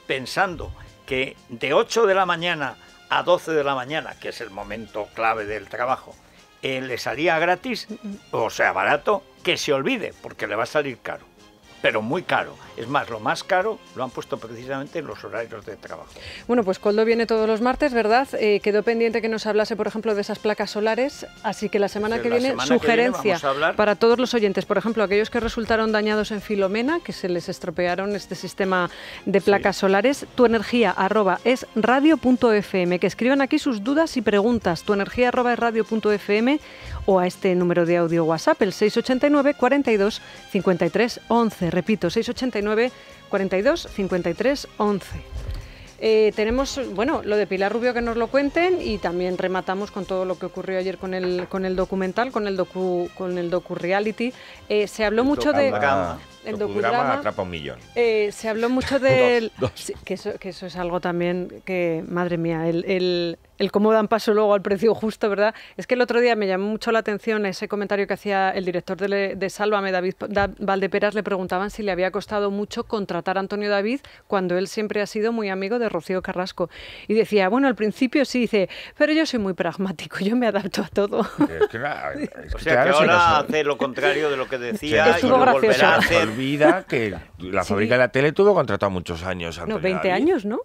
pensando que de 8 de la mañana a 12 de la mañana, que es el momento clave del trabajo, eh, le salía gratis, o sea, barato, que se olvide, porque le va a salir caro pero muy caro. Es más, lo más caro lo han puesto precisamente en los horarios de trabajo. Bueno, pues Coldo viene todos los martes, ¿verdad? Eh, quedó pendiente que nos hablase, por ejemplo, de esas placas solares, así que la semana, pues que, viene, sugerencia para todos los oyentes, por ejemplo, aquellos que resultaron dañados en Filomena, que se les estropearon este sistema de placas solares, tu que escriban aquí sus dudas y preguntas, tu o a este número de audio WhatsApp, el 689 42 53 11. Repito, 689 42 53 11. tenemos, bueno, lo de Pilar Rubio que nos lo cuenten y también rematamos con todo lo que ocurrió ayer con el, con el documental, con el docu, con el docu reality. Eh, se habló mucho de el docudrama atrapa un millón. Eh, se habló mucho de... que, eso, es algo también que, madre mía, el, cómo dan paso luego al precio justo, ¿verdad? Es que el otro día me llamó mucho la atención ese comentario que hacía el director de, de Sálvame, David Valdeperas, le preguntaban si le había costado mucho contratar a Antonio David cuando él siempre ha sido muy amigo de Rocío Carrasco. Y decía, bueno, al principio sí, dice, pero yo soy muy pragmático, yo me adapto a todo. Es o sea, que ahora hace lo contrario de lo que decía y lo volverá a hacer vida que la fábrica de la tele tuvo contratado muchos años. no, 20 años, ¿no?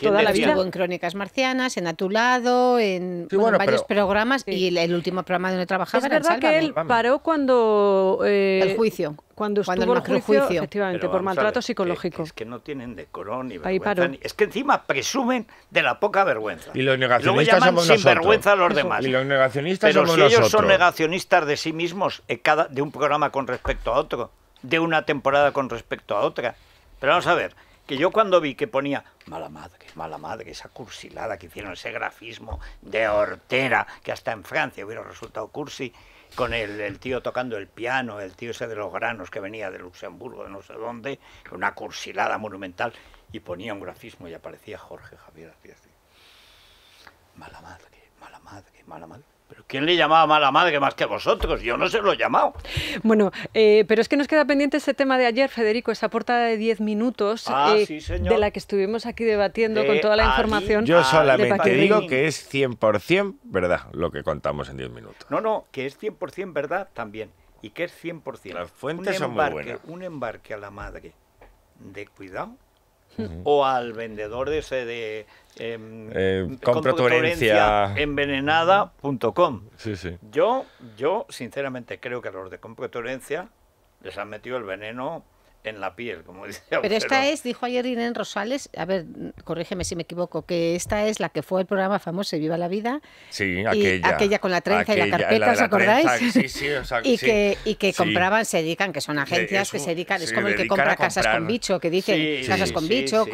Toda la vida. Estuvo en Crónicas Marcianas, en A tu lado, en, varios programas y el, último programa donde trabajaba Es verdad que él paró cuando... Eh, el juicio cuando estuvo juicio, efectivamente, por maltrato psicológico. es que no tienen decorón ni vergüenza. es que encima presumen de la poca vergüenza. Y los negacionistas sin vergüenza a los demás. Y los negacionistas Pero si ellos son negacionistas de sí mismos eh, de un programa con respecto a otro de una temporada con respecto a otra. Pero vamos a ver, que yo cuando vi que ponía mala madre, mala madre, esa cursilada que hicieron, ese grafismo de hortera, que hasta en Francia hubiera resultado cursi, con el, tío tocando el piano, el tío ese de los granos que venía de Luxemburgo, de no sé dónde, una cursilada monumental, y ponía un grafismo y aparecía Jorge Javier Mala madre, mala madre, mala madre. ¿Quién le llamaba mala madre más que vosotros? Yo no se lo he llamado. Bueno, eh, pero es que nos queda pendiente ese tema de ayer, Federico, esa portada de 10 minutos ah, eh, de la que estuvimos aquí debatiendo con toda la información. Yo ah, solamente digo que es 100% verdad lo que contamos en 10 minutos. No, no, que es 100% verdad también. Y que es 100%. Las fuentes son muy buenas. Un embarque a la madre de cuidado o al vendedor de ese de em, eh, envenenada.com. Yo, yo sinceramente creo que a los de compra les han metido el veneno en la piel, como decía. Pero esta es, dijo ayer Irene Rosales, a ver, corrígeme si me equivoco, que esta es la que fue el programa famoso Viva la Vida. Sí, aquella. aquella con la trenza y la carpeta, ¿os acordáis? sí, sí, y, que, y que compraban, se dedican, que son agencias que se dedican, es como el que compra casas con bicho, que dicen casas con bicho,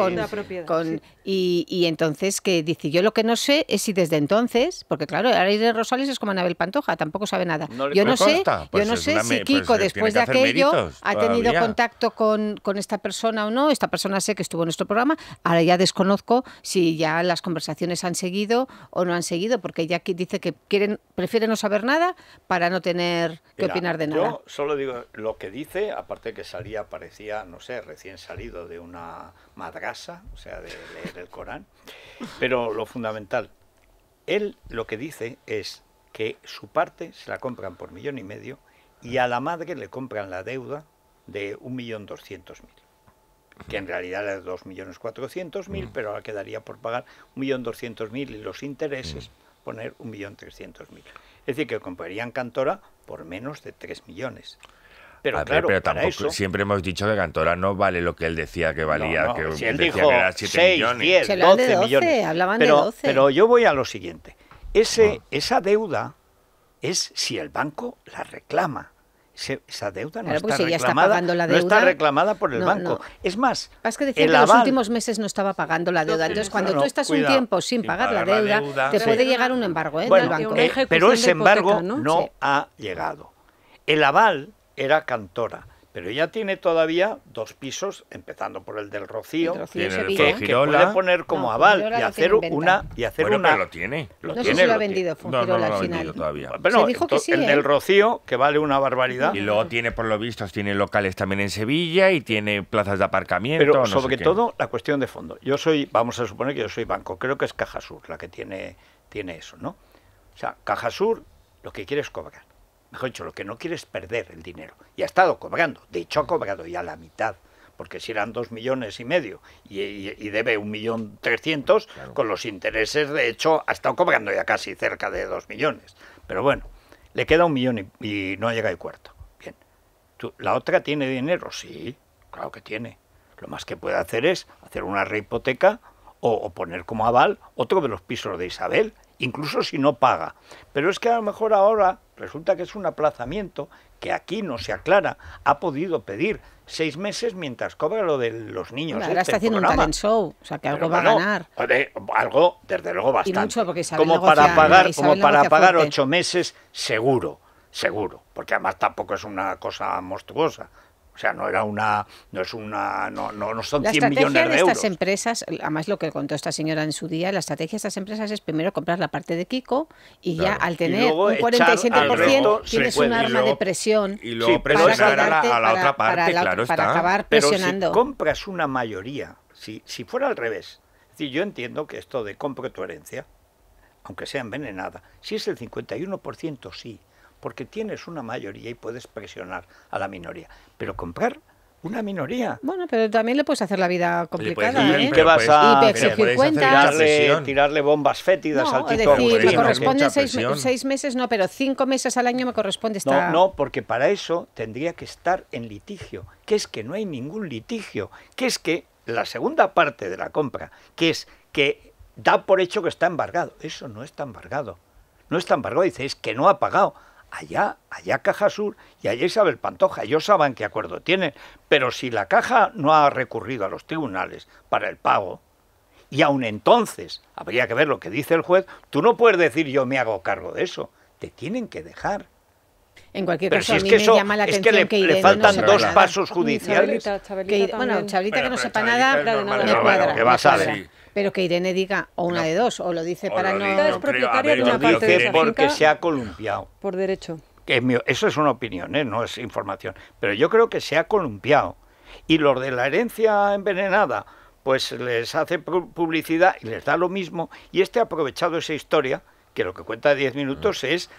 con... y, entonces que dice, yo lo que no sé es si desde entonces, porque claro, ahora Irene Rosales es como Anabel Pantoja, tampoco sabe nada. yo, no sé, yo pues no sé, si Kiko, pues después de aquello, ha tenido contacto con, esta persona o no. Esta persona sé que estuvo en nuestro programa. Ahora ya desconozco si ya las conversaciones han seguido o no han seguido, porque ya dice que quieren, prefiere no saber nada para no tener que opinar de nada. Yo solo digo lo que dice, aparte que salía, parecía, no sé, recién salido de una madrasa, o sea, de leer el Corán. Pero lo fundamental, él lo que dice es que su parte se la compran por millón y medio y a la madre le compran la deuda de 1.200.000, que en realidad era 2.400.000, mm. pero ahora quedaría por pagar 1.200.000 y los intereses mm. poner 1.300.000. Es decir, que comprarían Cantora por menos de 3 millones. Pero, ver, claro, pero tampoco, eso, siempre hemos dicho que Cantora no vale lo que él decía que valía, que si él decía que era 7 6, millones. 10, 12, millones. pero, Pero yo voy a lo siguiente. Ese, ah. Esa deuda es si el banco la reclama esa deuda no está reclamada, reclamada por el banco. Es más, es que decir que los últimos meses no estaba pagando la deuda. Entonces, cuando tú estás un tiempo sin, pagar, la deuda, te puede llegar un embargo ¿eh? del banco. Eh, pero ese embargo no, ha llegado. El aval era Cantora pero ella tiene todavía dos pisos, empezando por el del Rocío, que, puede poner como aval y hacer una y hacer una. Pero lo tiene. no sé si lo ha vendido no, al final. todavía. Se dijo que sí, el ¿eh? del Rocío que vale una barbaridad. Y luego tiene, por lo visto, tiene locales también en Sevilla y tiene plazas de aparcamiento. Pero sobre todo la cuestión de fondo. Yo soy, vamos a suponer que yo soy banco. Creo que es Caja Sur la que tiene tiene eso, ¿no? O sea, Caja Sur lo que quiere es cobrar. Mejor lo que no quiere es perder el dinero. Y ha estado cobrando, de hecho ha cobrado ya la mitad porque si eran dos millones y medio y, debe un millón trescientos, con los intereses, de hecho, ha estado cobrando ya casi cerca de dos millones. Pero bueno, le queda un millón y, no llega el cuarto. Bien. ¿La otra tiene dinero? Sí, claro que tiene. Lo más que puede hacer es hacer una rehipoteca o poner como aval otro de los pisos de Isabel, incluso si no paga. Pero es que a lo mejor ahora Resulta que es un aplazamiento que aquí no se aclara. Ha podido pedir seis meses mientras cobra lo de los niños. ahora este está haciendo un talent show, o sea que algo va a ganar. Algo, desde luego, bastante. como para pagar, como para pagar ocho meses, seguro, seguro. Porque además tampoco es una cosa monstruosa. O sea, no era una, no es una, no, no, son 100 millones de, euros. La estrategia de estas empresas, además lo que contó esta señora en su día, la estrategia de estas empresas es primero comprar la parte de Kiko y ya al tener un 47% tienes un arma de presión y luego presionar a la, otra parte, para, claro acabar Pero presionando. si compras una mayoría, si, si fuera al revés, es yo entiendo que esto de compro tu herencia, aunque sea envenenada, si es el 51% sí, porque tienes una mayoría y puedes presionar a la minoría. Pero comprar una minoría. Bueno, pero también le puedes hacer la vida complicada. ¿eh? ¿Y, ¿eh? Tirarle, bombas fétidas al tipo. decir, me corresponden seis, seis, meses, no, pero cinco meses al año me corresponde estar... No, no, porque para eso tendría que estar en litigio, que es que no hay ningún litigio, que es que la segunda parte de la compra, que es que da por hecho que está embargado. Eso no está embargado. No está embargado, dice, es que no ha pagado allá, allá Caja Sur y allá Isabel Pantoja. Ellos saben qué acuerdo tienen, pero si la Caja no ha recurrido a los tribunales para el pago, y aún entonces, habría que ver lo que dice el juez, tú no puedes decir yo me hago cargo de eso, te tienen que dejar. En cualquier caso, me llama la atención es que, le, faltan dos pasos judiciales. bueno, Chablita que no sepa nada, no me cuadra. Pero que Irene diga, o una de dos, o lo dice para no... ser es propietaria de una parte de Porque se ha columpiado. Por derecho. Eso es una opinión, ¿eh? no es información. Pero yo creo que se ha columpiado. Y los de la herencia envenenada, pues les hace publicidad y les da lo mismo. Y este ha aprovechado esa historia, que lo que cuenta 10 minutos mm. es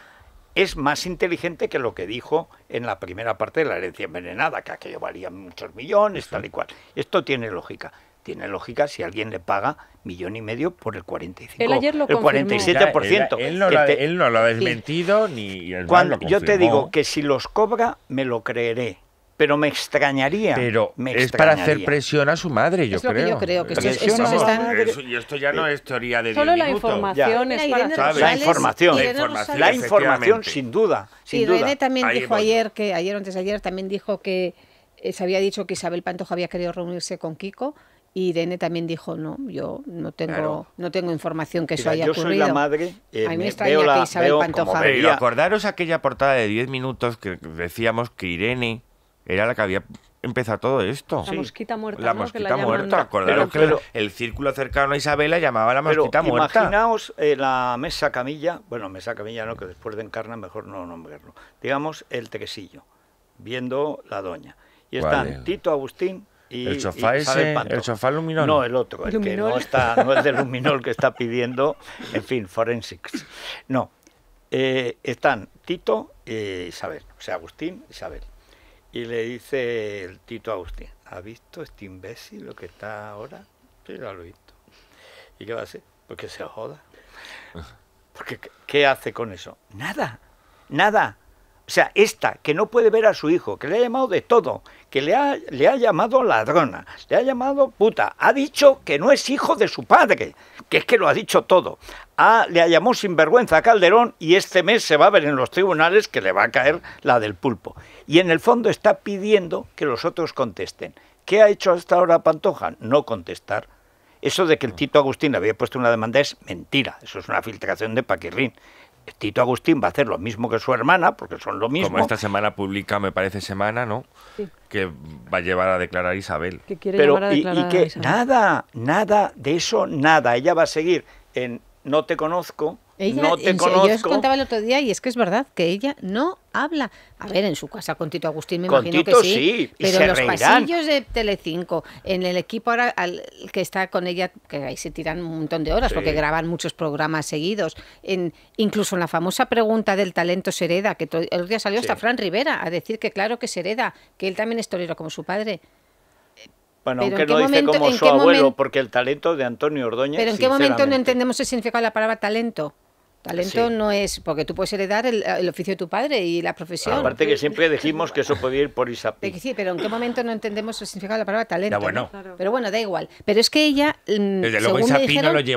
es más inteligente que lo que dijo en la primera parte de la herencia envenenada, que aquello valía muchos millones, tal y cual. Esto tiene lógica tiene lógica si alguien le paga millón y medio por el 45 el 47% él, no lo, lo, ha desmentido ni el cuando yo te digo que si los cobra me lo creeré pero me extrañaría. Pero es para hacer presión a su madre, yo creo. yo creo y esto ya no eh, es teoría de Solo la información, es la información sin duda. y René también dijo ayer, que ayer antes de ayer, también dijo que eh, se había dicho que Isabel Pantoja había querido reunirse con Kiko y Irene también dijo, no, yo no tengo, no tengo información que eso haya ocurrido. Yo soy la madre, eh, me veo que Isabel Pantoja. y acordaros aquella portada de 10 minutos que decíamos que Irene era la que había empezado todo esto. La mosquita muerta. La mosquita muerta. Acordaros que el, círculo cercano a Isabela llamaba la mosquita muerta. Imaginaos eh, la mesa camilla, bueno, mesa camilla no, que después de encarna mejor no nombrarlo. Digamos el tresillo, viendo la doña. Y están Tito Agustín, el sofá el sofá luminol. No, el otro, el que no está, no es de luminol que está pidiendo, en fin, forensics. No, eh, están Tito y Isabel, o sea, Agustín Isabel. Y le dice el Tito a Agustín, ¿ha visto este imbécil lo que está ahora? Sí, lo ha visto. ¿Y qué va a hacer? Pues se joda. Porque, ¿qué hace con eso? Nada, nada. O sea, esta que no puede ver a su hijo, que le ha llamado de todo, que le ha, le ha llamado ladrona, le ha llamado puta, ha dicho que no es hijo de su padre, que es que lo ha dicho todo. Ah, le ha llamado sinvergüenza a Calderón y este mes se va a ver en los tribunales que le va a caer la del pulpo. Y en el fondo está pidiendo que los otros contesten. ¿Qué ha hecho hasta ahora Pantoja? No contestar. Eso de que el Tito Agustín había puesto una demanda es mentira, eso es una filtración de Paquirrín. Tito Agustín va a hacer lo mismo que su hermana, porque son lo mismo. Como esta semana pública me parece semana, ¿no? Que va a llevar a declarar Isabel. Que quiere Pero, y, que nada, nada de eso, nada. Ella va a seguir en No te conozco, ella, no te conozco. Yo os contaba el otro día y es que es verdad que ella no habla. A ver, en su casa con Tito Agustín me imagino que sí, pero en los pasillos de Telecinco, en el equipo al, que está con ella, que ahí se tiran un montón de horas porque graban muchos programas seguidos, en, incluso en la famosa pregunta del talento se hereda, que el otro día salió hasta Fran Rivera a decir que claro que se hereda, que él también es torero como su padre. Bueno, aunque no dice como su abuelo, porque el talento de Antonio Ordóñez. Pero en qué momento no entendemos el significado de la palabra talento. Talento no es, porque tú puedes heredar el, oficio de tu padre y la profesión. Aparte que siempre dijimos que eso podía ir por Isabel Sí, pero ¿en qué momento no entendemos el significado de la palabra talento? Ya, bueno. Pero bueno, da igual. Pero es que ella, mm, Desde lo lleva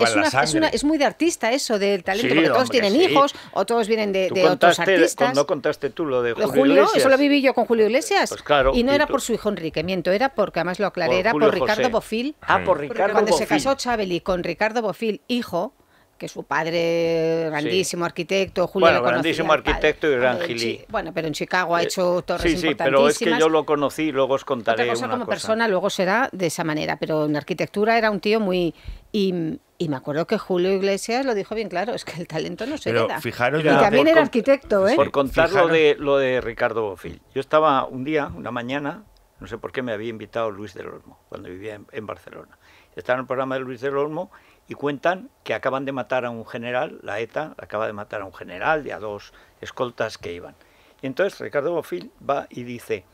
es, la Es, muy de artista eso del talento, porque todos tienen hijos o todos vienen de, otros artistas. No contaste tú lo de Julio, Julio Eso lo viví yo con Julio Iglesias. Pues claro, y no era por su hijo Enrique, miento, era porque además lo aclaré, por era por Ricardo Bofil. Ah, por Ricardo Cuando se casó Chabeli con Ricardo Bofil, hijo, que su padre, grandísimo arquitecto, Julio Bueno, grandísimo arquitecto y gran ah, Bueno, pero en Chicago ha eh, hecho torres sí, sí, pero es que yo lo conocí y luego os contaré Otra cosa como persona luego será de esa manera, pero en arquitectura era un tío muy... Y, me acuerdo que Julio Iglesias lo dijo bien claro, es que el talento no se pero queda. y también era arquitecto, ¿eh? Por contar lo de, lo de Ricardo Bofil. Yo estaba un día, una mañana, no sé por qué me había invitado Luis del Olmo, cuando vivía en, en Barcelona. Estaba en el programa de Luis del Olmo y cuentan que acaban de matar a un general, la ETA acaba de matar a un general y a dos escoltas que iban. Y entonces Ricardo Bofil va y dice,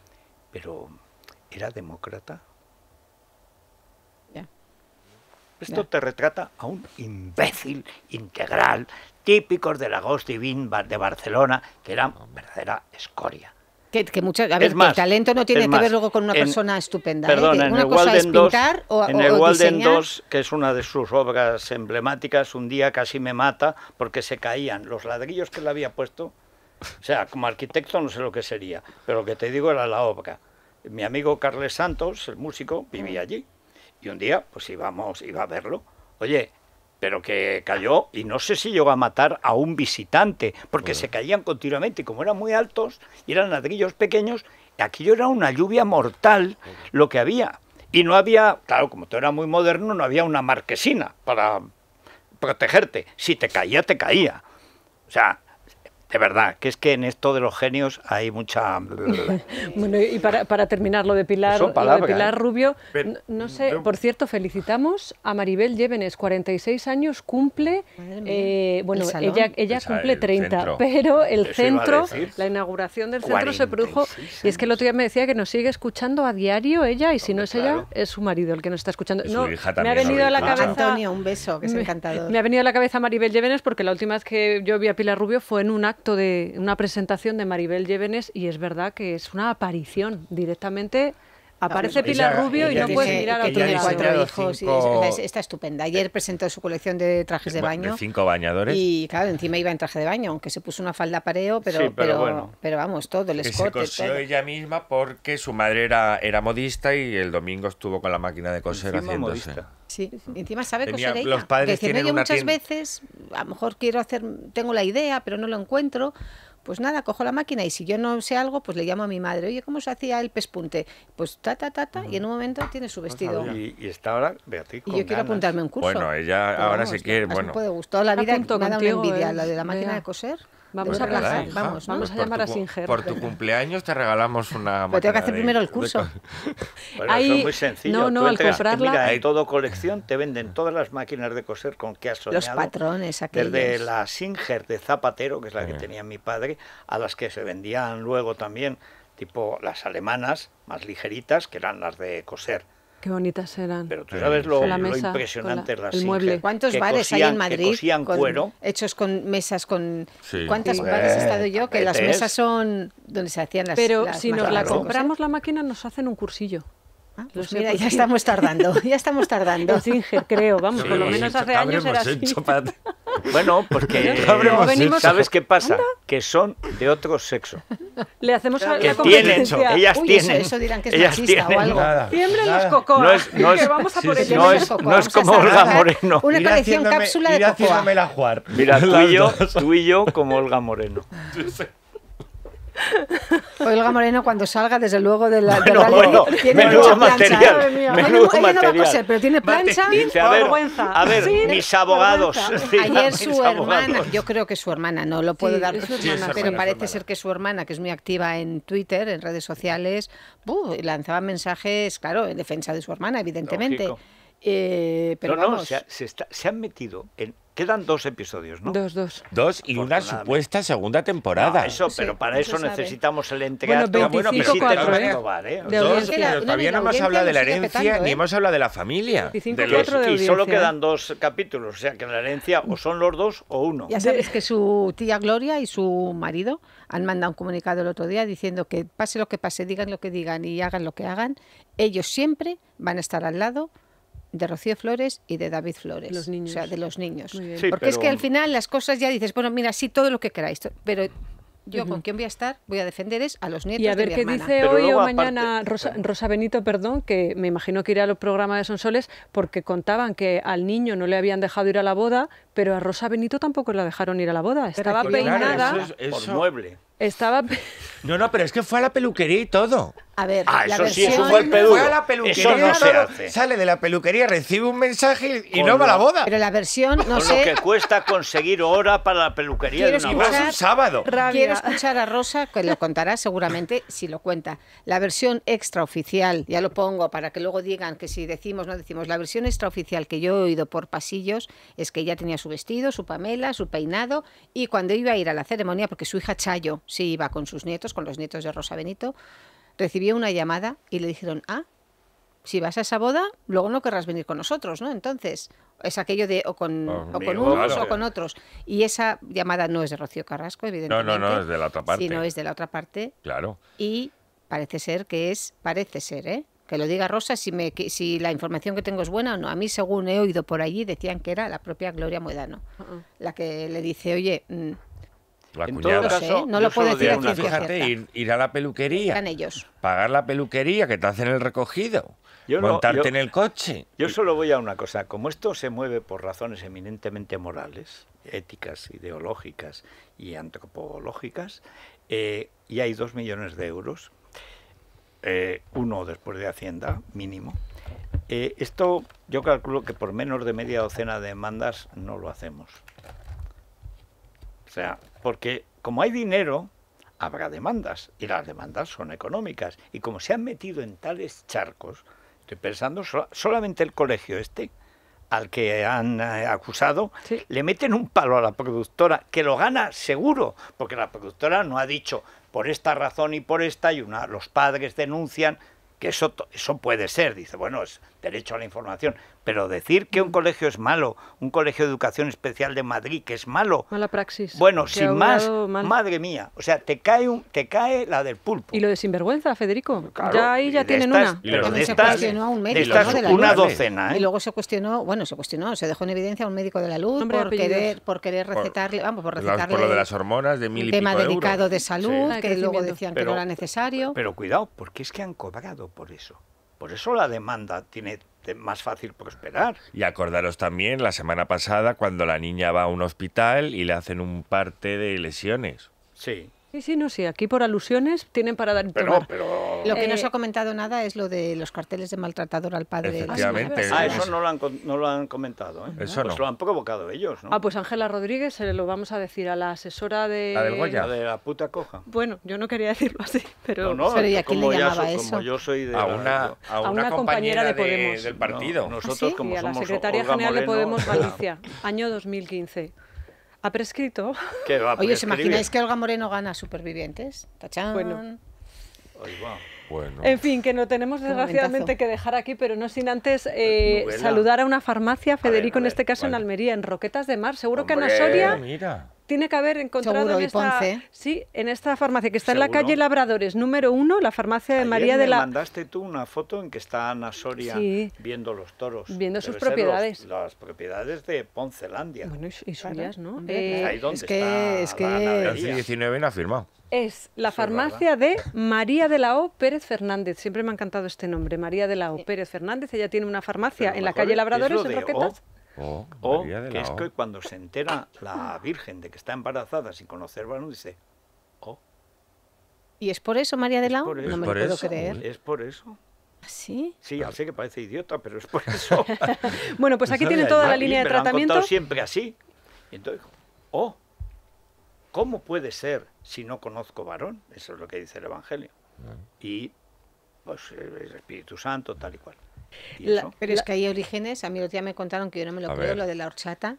pero ¿era demócrata? Esto te retrata a un imbécil integral, típico de la Ghost Divine de Barcelona, que era verdadera escoria. Que, que muchas, a el talento no tiene que ver luego con una persona estupenda. ¿eh? Perdón, cosa es Walden 2, que es una de sus obras emblemáticas, un día casi me mata porque se caían los ladrillos que le había puesto. O sea, como arquitecto no sé lo que sería, pero lo que te digo era la obra. Mi amigo Carles Santos, el músico, vivía allí y un día pues íbamos, iba a verlo. Oye, pero que cayó y no sé si llegó a matar a un visitante, porque se caían continuamente, y como eran muy altos y eran ladrillos pequeños, aquello era una lluvia mortal lo que había. Y no había, claro, como todo era muy moderno, no había una marquesina para protegerte. Si te caía, te caía. O sea, es verdad, que es que en esto de los genios hay mucha... bueno, y para, terminar lo de Pilar, ¿eh? Rubio, no, sé, por cierto, felicitamos a Maribel Llévenes, 46 años, cumple, eh, bueno, ella, pues cumple 30, pero el centro, la inauguración del centro se produjo, y es que el otro día me decía que nos sigue escuchando a diario ella, y si no es ella, es su marido el que nos está escuchando. no, me ha venido a la cabeza... Antonio, un beso, que es encantador. Me, me ha venido a la cabeza Maribel Llévenes porque la última vez que yo vi a Pilar Rubio fue en un acto de una presentación de Maribel Llévenes y es verdad que es una aparición directamente Aparece Pilar Rubio y no puede mirar a otro cuatro hijos. está estupenda. Ayer eh, presentó su colección de trajes de baño. De cinco bañadores. Y claro, encima iba en traje de baño, aunque se puso una falda pareo, pero, pero, vamos, todo el escote. Se cosió ella misma porque su madre era, era modista y el domingo estuvo con la máquina de coser haciéndose. Sí, encima sabe coser ella. Los padres tienen decirme, yo muchas veces, a lo mejor quiero hacer, tengo la idea, pero no lo encuentro. Pues nada, cojo la máquina y si yo no sé algo, pues le llamo a mi madre, oye, ¿cómo se hacía el pespunte? Pues ta, ta, ta, ta, y en un momento tiene su pues vestido. y, está ahora Beatriz. y yo quiero apuntarme a un curso. Bueno, ella ahora se quiere. Bueno, me puede gustar la vida, me da una envidia, ¿eh? la de la máquina de coser. Vamos a vamos, vamos a llamar a Singer. Por tu cumpleaños te regalamos una. Pero tengo que hacer primero el curso. es muy sencillo. No, no, al comprarla. Mira, hay todo colección, te venden todas las máquinas de coser con que has soñado. Los patrones, aquellos. Desde la Singer de zapatero, que es la que tenía mi padre, a las que se vendían luego también, tipo las alemanas, más ligeritas, que eran las de coser Qué bonitas eran. Pero tú sabes lo, impresionante es ¿Cuántos bares hay en Madrid hechos con mesas con... cuántas ¿Cuántos pues, bares he estado yo? Que las mesas son donde se hacían las Pero si nos la compramos la máquina nos hacen un cursillo. Ah, pues mira, pues ya estamos tardando, ya estamos tardando. creo, vamos, por lo menos hace años Bueno, porque ¿sabes qué pasa? Que son de otro sexo. Le hacemos la tienen, ellas tienen, ellas tienen, los cocoa. No es, como Olga Moreno. Una colección cápsula de Mira, tú y yo, tú como Olga Moreno. Olga Moreno, cuando salga, desde luego, de la. Bueno, bueno, tiene menudo material. Plancha, material. No va a coser, pero tiene plancha. Dice, a ver, mis abogados. Ayer su hermana, yo creo que su hermana, no lo puedo sí, dar, su hermana, pero parece ser que su hermana, que es muy activa en Twitter, en redes sociales, lanzaba mensajes, claro, en defensa de su hermana, evidentemente. Eh, pero no, se han metido en Quedan dos episodios, ¿no? Dos, dos. Dos y una supuesta segunda temporada. eso, pero para eso, necesitamos el entregar. Bueno, ah, bueno, ¿eh? todavía no, hemos hablado de la herencia ¿eh? ni hemos hablado de la familia. y solo quedan dos capítulos, o sea que la herencia o son los dos o uno. Ya sabes que su tía Gloria y su marido han mandado un comunicado el otro día diciendo que pase lo que pase, digan lo que digan y hagan lo que hagan, ellos siempre van a estar al lado de Rocío Flores y de David Flores. O sea, de los niños. Porque es que al final las cosas ya dices, bueno, mira, sí, todo lo que queráis, pero yo con quién voy a estar, voy a defender es a los nietos. Y a ver qué dice hoy o mañana Rosa, Benito, perdón, que me imagino que irá los programas de Sonsoles, porque contaban que al niño no le habían dejado ir a la boda, pero a Rosa Benito tampoco la dejaron ir a la boda. Estaba peinada. por mueble. Estaba. No, no, pero es que fue a la peluquería y todo. A ver, ah, eso sí, es un buen Fue a la peluquería, se hace. sale de la peluquería, recibe un mensaje y no va a la boda. Pero la versión, no Con sé... lo que cuesta conseguir hora para la peluquería de una pues un sábado. Quiero escuchar a Rosa, que lo contará seguramente, si lo cuenta. La versión extraoficial, ya lo pongo, para que luego digan que si decimos no decimos. La versión extraoficial que yo he oído por pasillos es que ella tenía su vestido, su pamela, su peinado, y cuando iba a ir a la ceremonia, porque su hija Chayo sí iba con sus nietos, con los nietos de Rosa Benito, recibió una llamada y le dijeron, ah, si vas a esa boda, luego no querrás venir con nosotros, ¿no? Entonces, es aquello de o con, o con unos o con otros. Y esa llamada no es de Rocío Carrasco, evidentemente. No, no, no, es de la otra parte. Sino es de la otra parte. Claro. Y parece ser que es, parece ser, ¿eh? Que lo diga Rosa si, me, si la información que tengo es buena o no. A mí, según he oído por allí, decían que era la propia Gloria Moedano, uh-uh. la que le dice, oye, mm, no, lo puedo decir Fíjate, ir, ir, a la peluquería. Pagar la peluquería, que te hacen el recogido. Yo montarte en el coche. Yo solo voy a una cosa. Como esto se mueve por razones eminentemente morales, éticas, ideológicas y antropológicas, eh, y hay dos millones de euros, eh, uno después de Hacienda, mínimo. Eh, esto yo calculo que por menos de media docena de demandas no lo hacemos. O sea, porque como hay dinero, habrá demandas, y las demandas son económicas. Y como se han metido en tales charcos, estoy pensando solamente el colegio este, al que han eh, acusado, le meten un palo a la productora, que lo gana seguro, porque la productora no ha dicho por esta razón y por esta, y una, los padres denuncian que eso, eso puede ser. Dice, bueno, es, derecho a la información. Pero decir que un colegio es malo, un colegio de educación especial de Madrid que es malo. Mala praxis. Bueno, sin más, madre mía. O sea, te cae, un, te cae la del pulpo. Y lo de sinvergüenza, Federico. ya ahí ya tienen una. Pero de una docena. Y luego se cuestionó, bueno, se cuestionó, se dejó en evidencia a un médico de la luz por, querer, por recetarle, vamos, por recetarle. Por lo de las hormonas de mil y Tema pico dedicado de salud, que luego decían que no era necesario. pero cuidado, porque es que han cobrado por eso. Por eso la demanda tiene más fácil prosperar. Y acordaros también la semana pasada cuando la niña va a un hospital y le hacen un parte de lesiones. Sí. Sí, sí, no, sí. Aquí por alusiones tienen para dar. Pero, pero... Lo que no se eh, ha comentado nada es lo de los carteles de maltratador al padre. Efectivamente. Ah, eso no lo han, no lo han comentado. ¿eh? Eso pues lo han provocado ellos. ¿no? Ah, pues Ángela Rodríguez, se lo vamos a decir a la asesora de. La de la puta coja. Bueno, yo no quería decirlo así, pero. No, no, ¿y a quién le llamaba eso? Como yo soy de. A una, a una, compañera, de Podemos. del partido. Ah, nosotros, como y a somos la secretaria general de Podemos Galicia, año 2015 prescrito. ¿Qué Oye, ¿os imagináis que Olga Moreno gana Supervivientes? ¡Tachán! Bueno. En fin, que no tenemos desgraciadamente que dejar aquí, pero no sin antes eh, pues saludar a una farmacia, Federico, en este caso en Almería, en Roquetas de Mar. Seguro que en Soria tiene que haber encontrado en, esta, sí, en esta farmacia que está en la calle Labradores, número uno, la farmacia de María de la. mandaste tú una foto en que está Ana Soria viendo los toros. Viendo sus propiedades. las propiedades de Poncelandia. Bueno, y, suyas, ¿no? Eh, es que, es que... 19 ha firmado. Es la farmacia de María de la O Pérez Fernández. Siempre me ha encantado este nombre, María de la O Pérez Fernández. Ella tiene una farmacia en la calle Labradores, en Roquetas. Oh, o que es que cuando se entera la Virgen de que está embarazada sin conocer varón, dice, oh. ¿Y es por eso María de la No me lo puedo creer. Es por eso. ¿Ah, ¿Sí? Sí, ya sé que parece idiota, pero es por eso. bueno, pues aquí tiene toda la, línea de tratamiento. siempre así. Y entonces, oh, ¿cómo puede ser si no conozco varón? Eso es lo que dice el Evangelio. Ah. Y pues el Espíritu Santo, tal y cual pero es que hay orígenes, a mí otro me contaron que yo no me lo creo, lo de la horchata.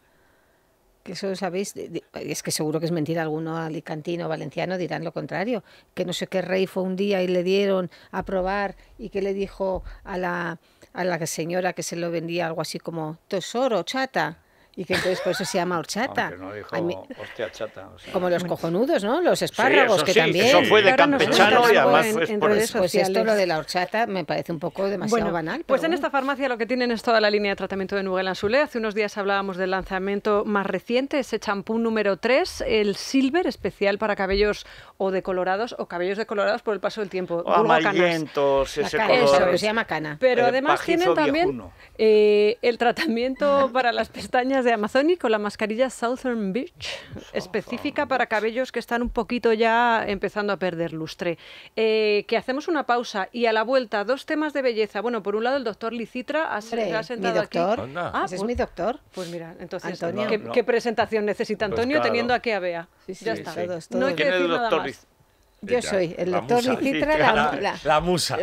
Que eso sabéis, es que seguro que es mentira, alguno alicantino valenciano dirán lo contrario, que no sé qué rey fue un día y le dieron a probar y que le dijo a la, a la señora que se lo vendía algo así como tesoro, chata, y que entonces por eso se llama horchata. como los cojonudos, ¿no? Los espárragos, que sí, también. Eso fue de campechano y además pues esto, lo de la horchata, me parece un poco demasiado banal. Pues en esta farmacia lo que tienen es toda la línea de tratamiento de Nugel Anzulé. Hace unos días hablábamos del lanzamiento más reciente, ese champú número 3, el Silver, especial para cabellos o decolorados o cabellos decolorados por el paso del tiempo. O ese Pero además tienen también eh, el tratamiento para las pestañas de Amazoni con la mascarilla Southern Beach, específica para cabellos que están un poquito ya empezando a perder lustre. Eh, que hacemos una pausa y a la vuelta dos temas de belleza. Bueno, por un lado el doctor Licitra ha, se ha sentado mi doctor. aquí. Ah, es pues mi doctor. Pues mira, entonces, ¿qué, presentación necesita pues Antonio teniendo aquí a Bea? ya está. No hay que decir nada yo soy el lector Licitra, la, la, musa.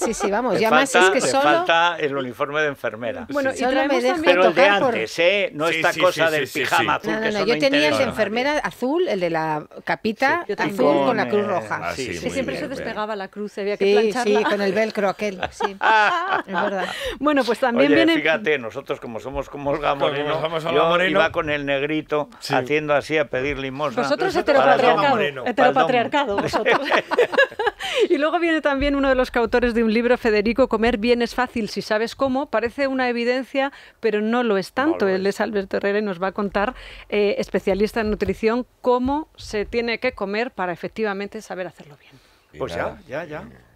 sí. sí. vamos, ya más es que solo... falta el uniforme de enfermera. Bueno, y solo me Pero el de antes, ¿eh? No esta cosa del pijama azul. No, no, no, yo tenía el de enfermera azul, el de la capita azul con, la cruz roja. Ah, sí, siempre se despegaba la cruz, había que plancharla. Sí, con el velcro aquel, sí. es verdad. Bueno, pues también viene... fíjate, nosotros como somos como Olga gamorino, yo iba con el negrito haciendo así a pedir limosna. Vosotros heteropatriarcado. Heteropatriarcado. y luego viene también uno de los coautores de un libro, Federico, Comer bien es fácil si sabes cómo. Parece una evidencia, pero no lo es tanto. Él es Alberto Herrera y nos va a contar, eh, especialista en nutrición, cómo se tiene que comer para efectivamente saber hacerlo bien. Pues ya, ya, ya.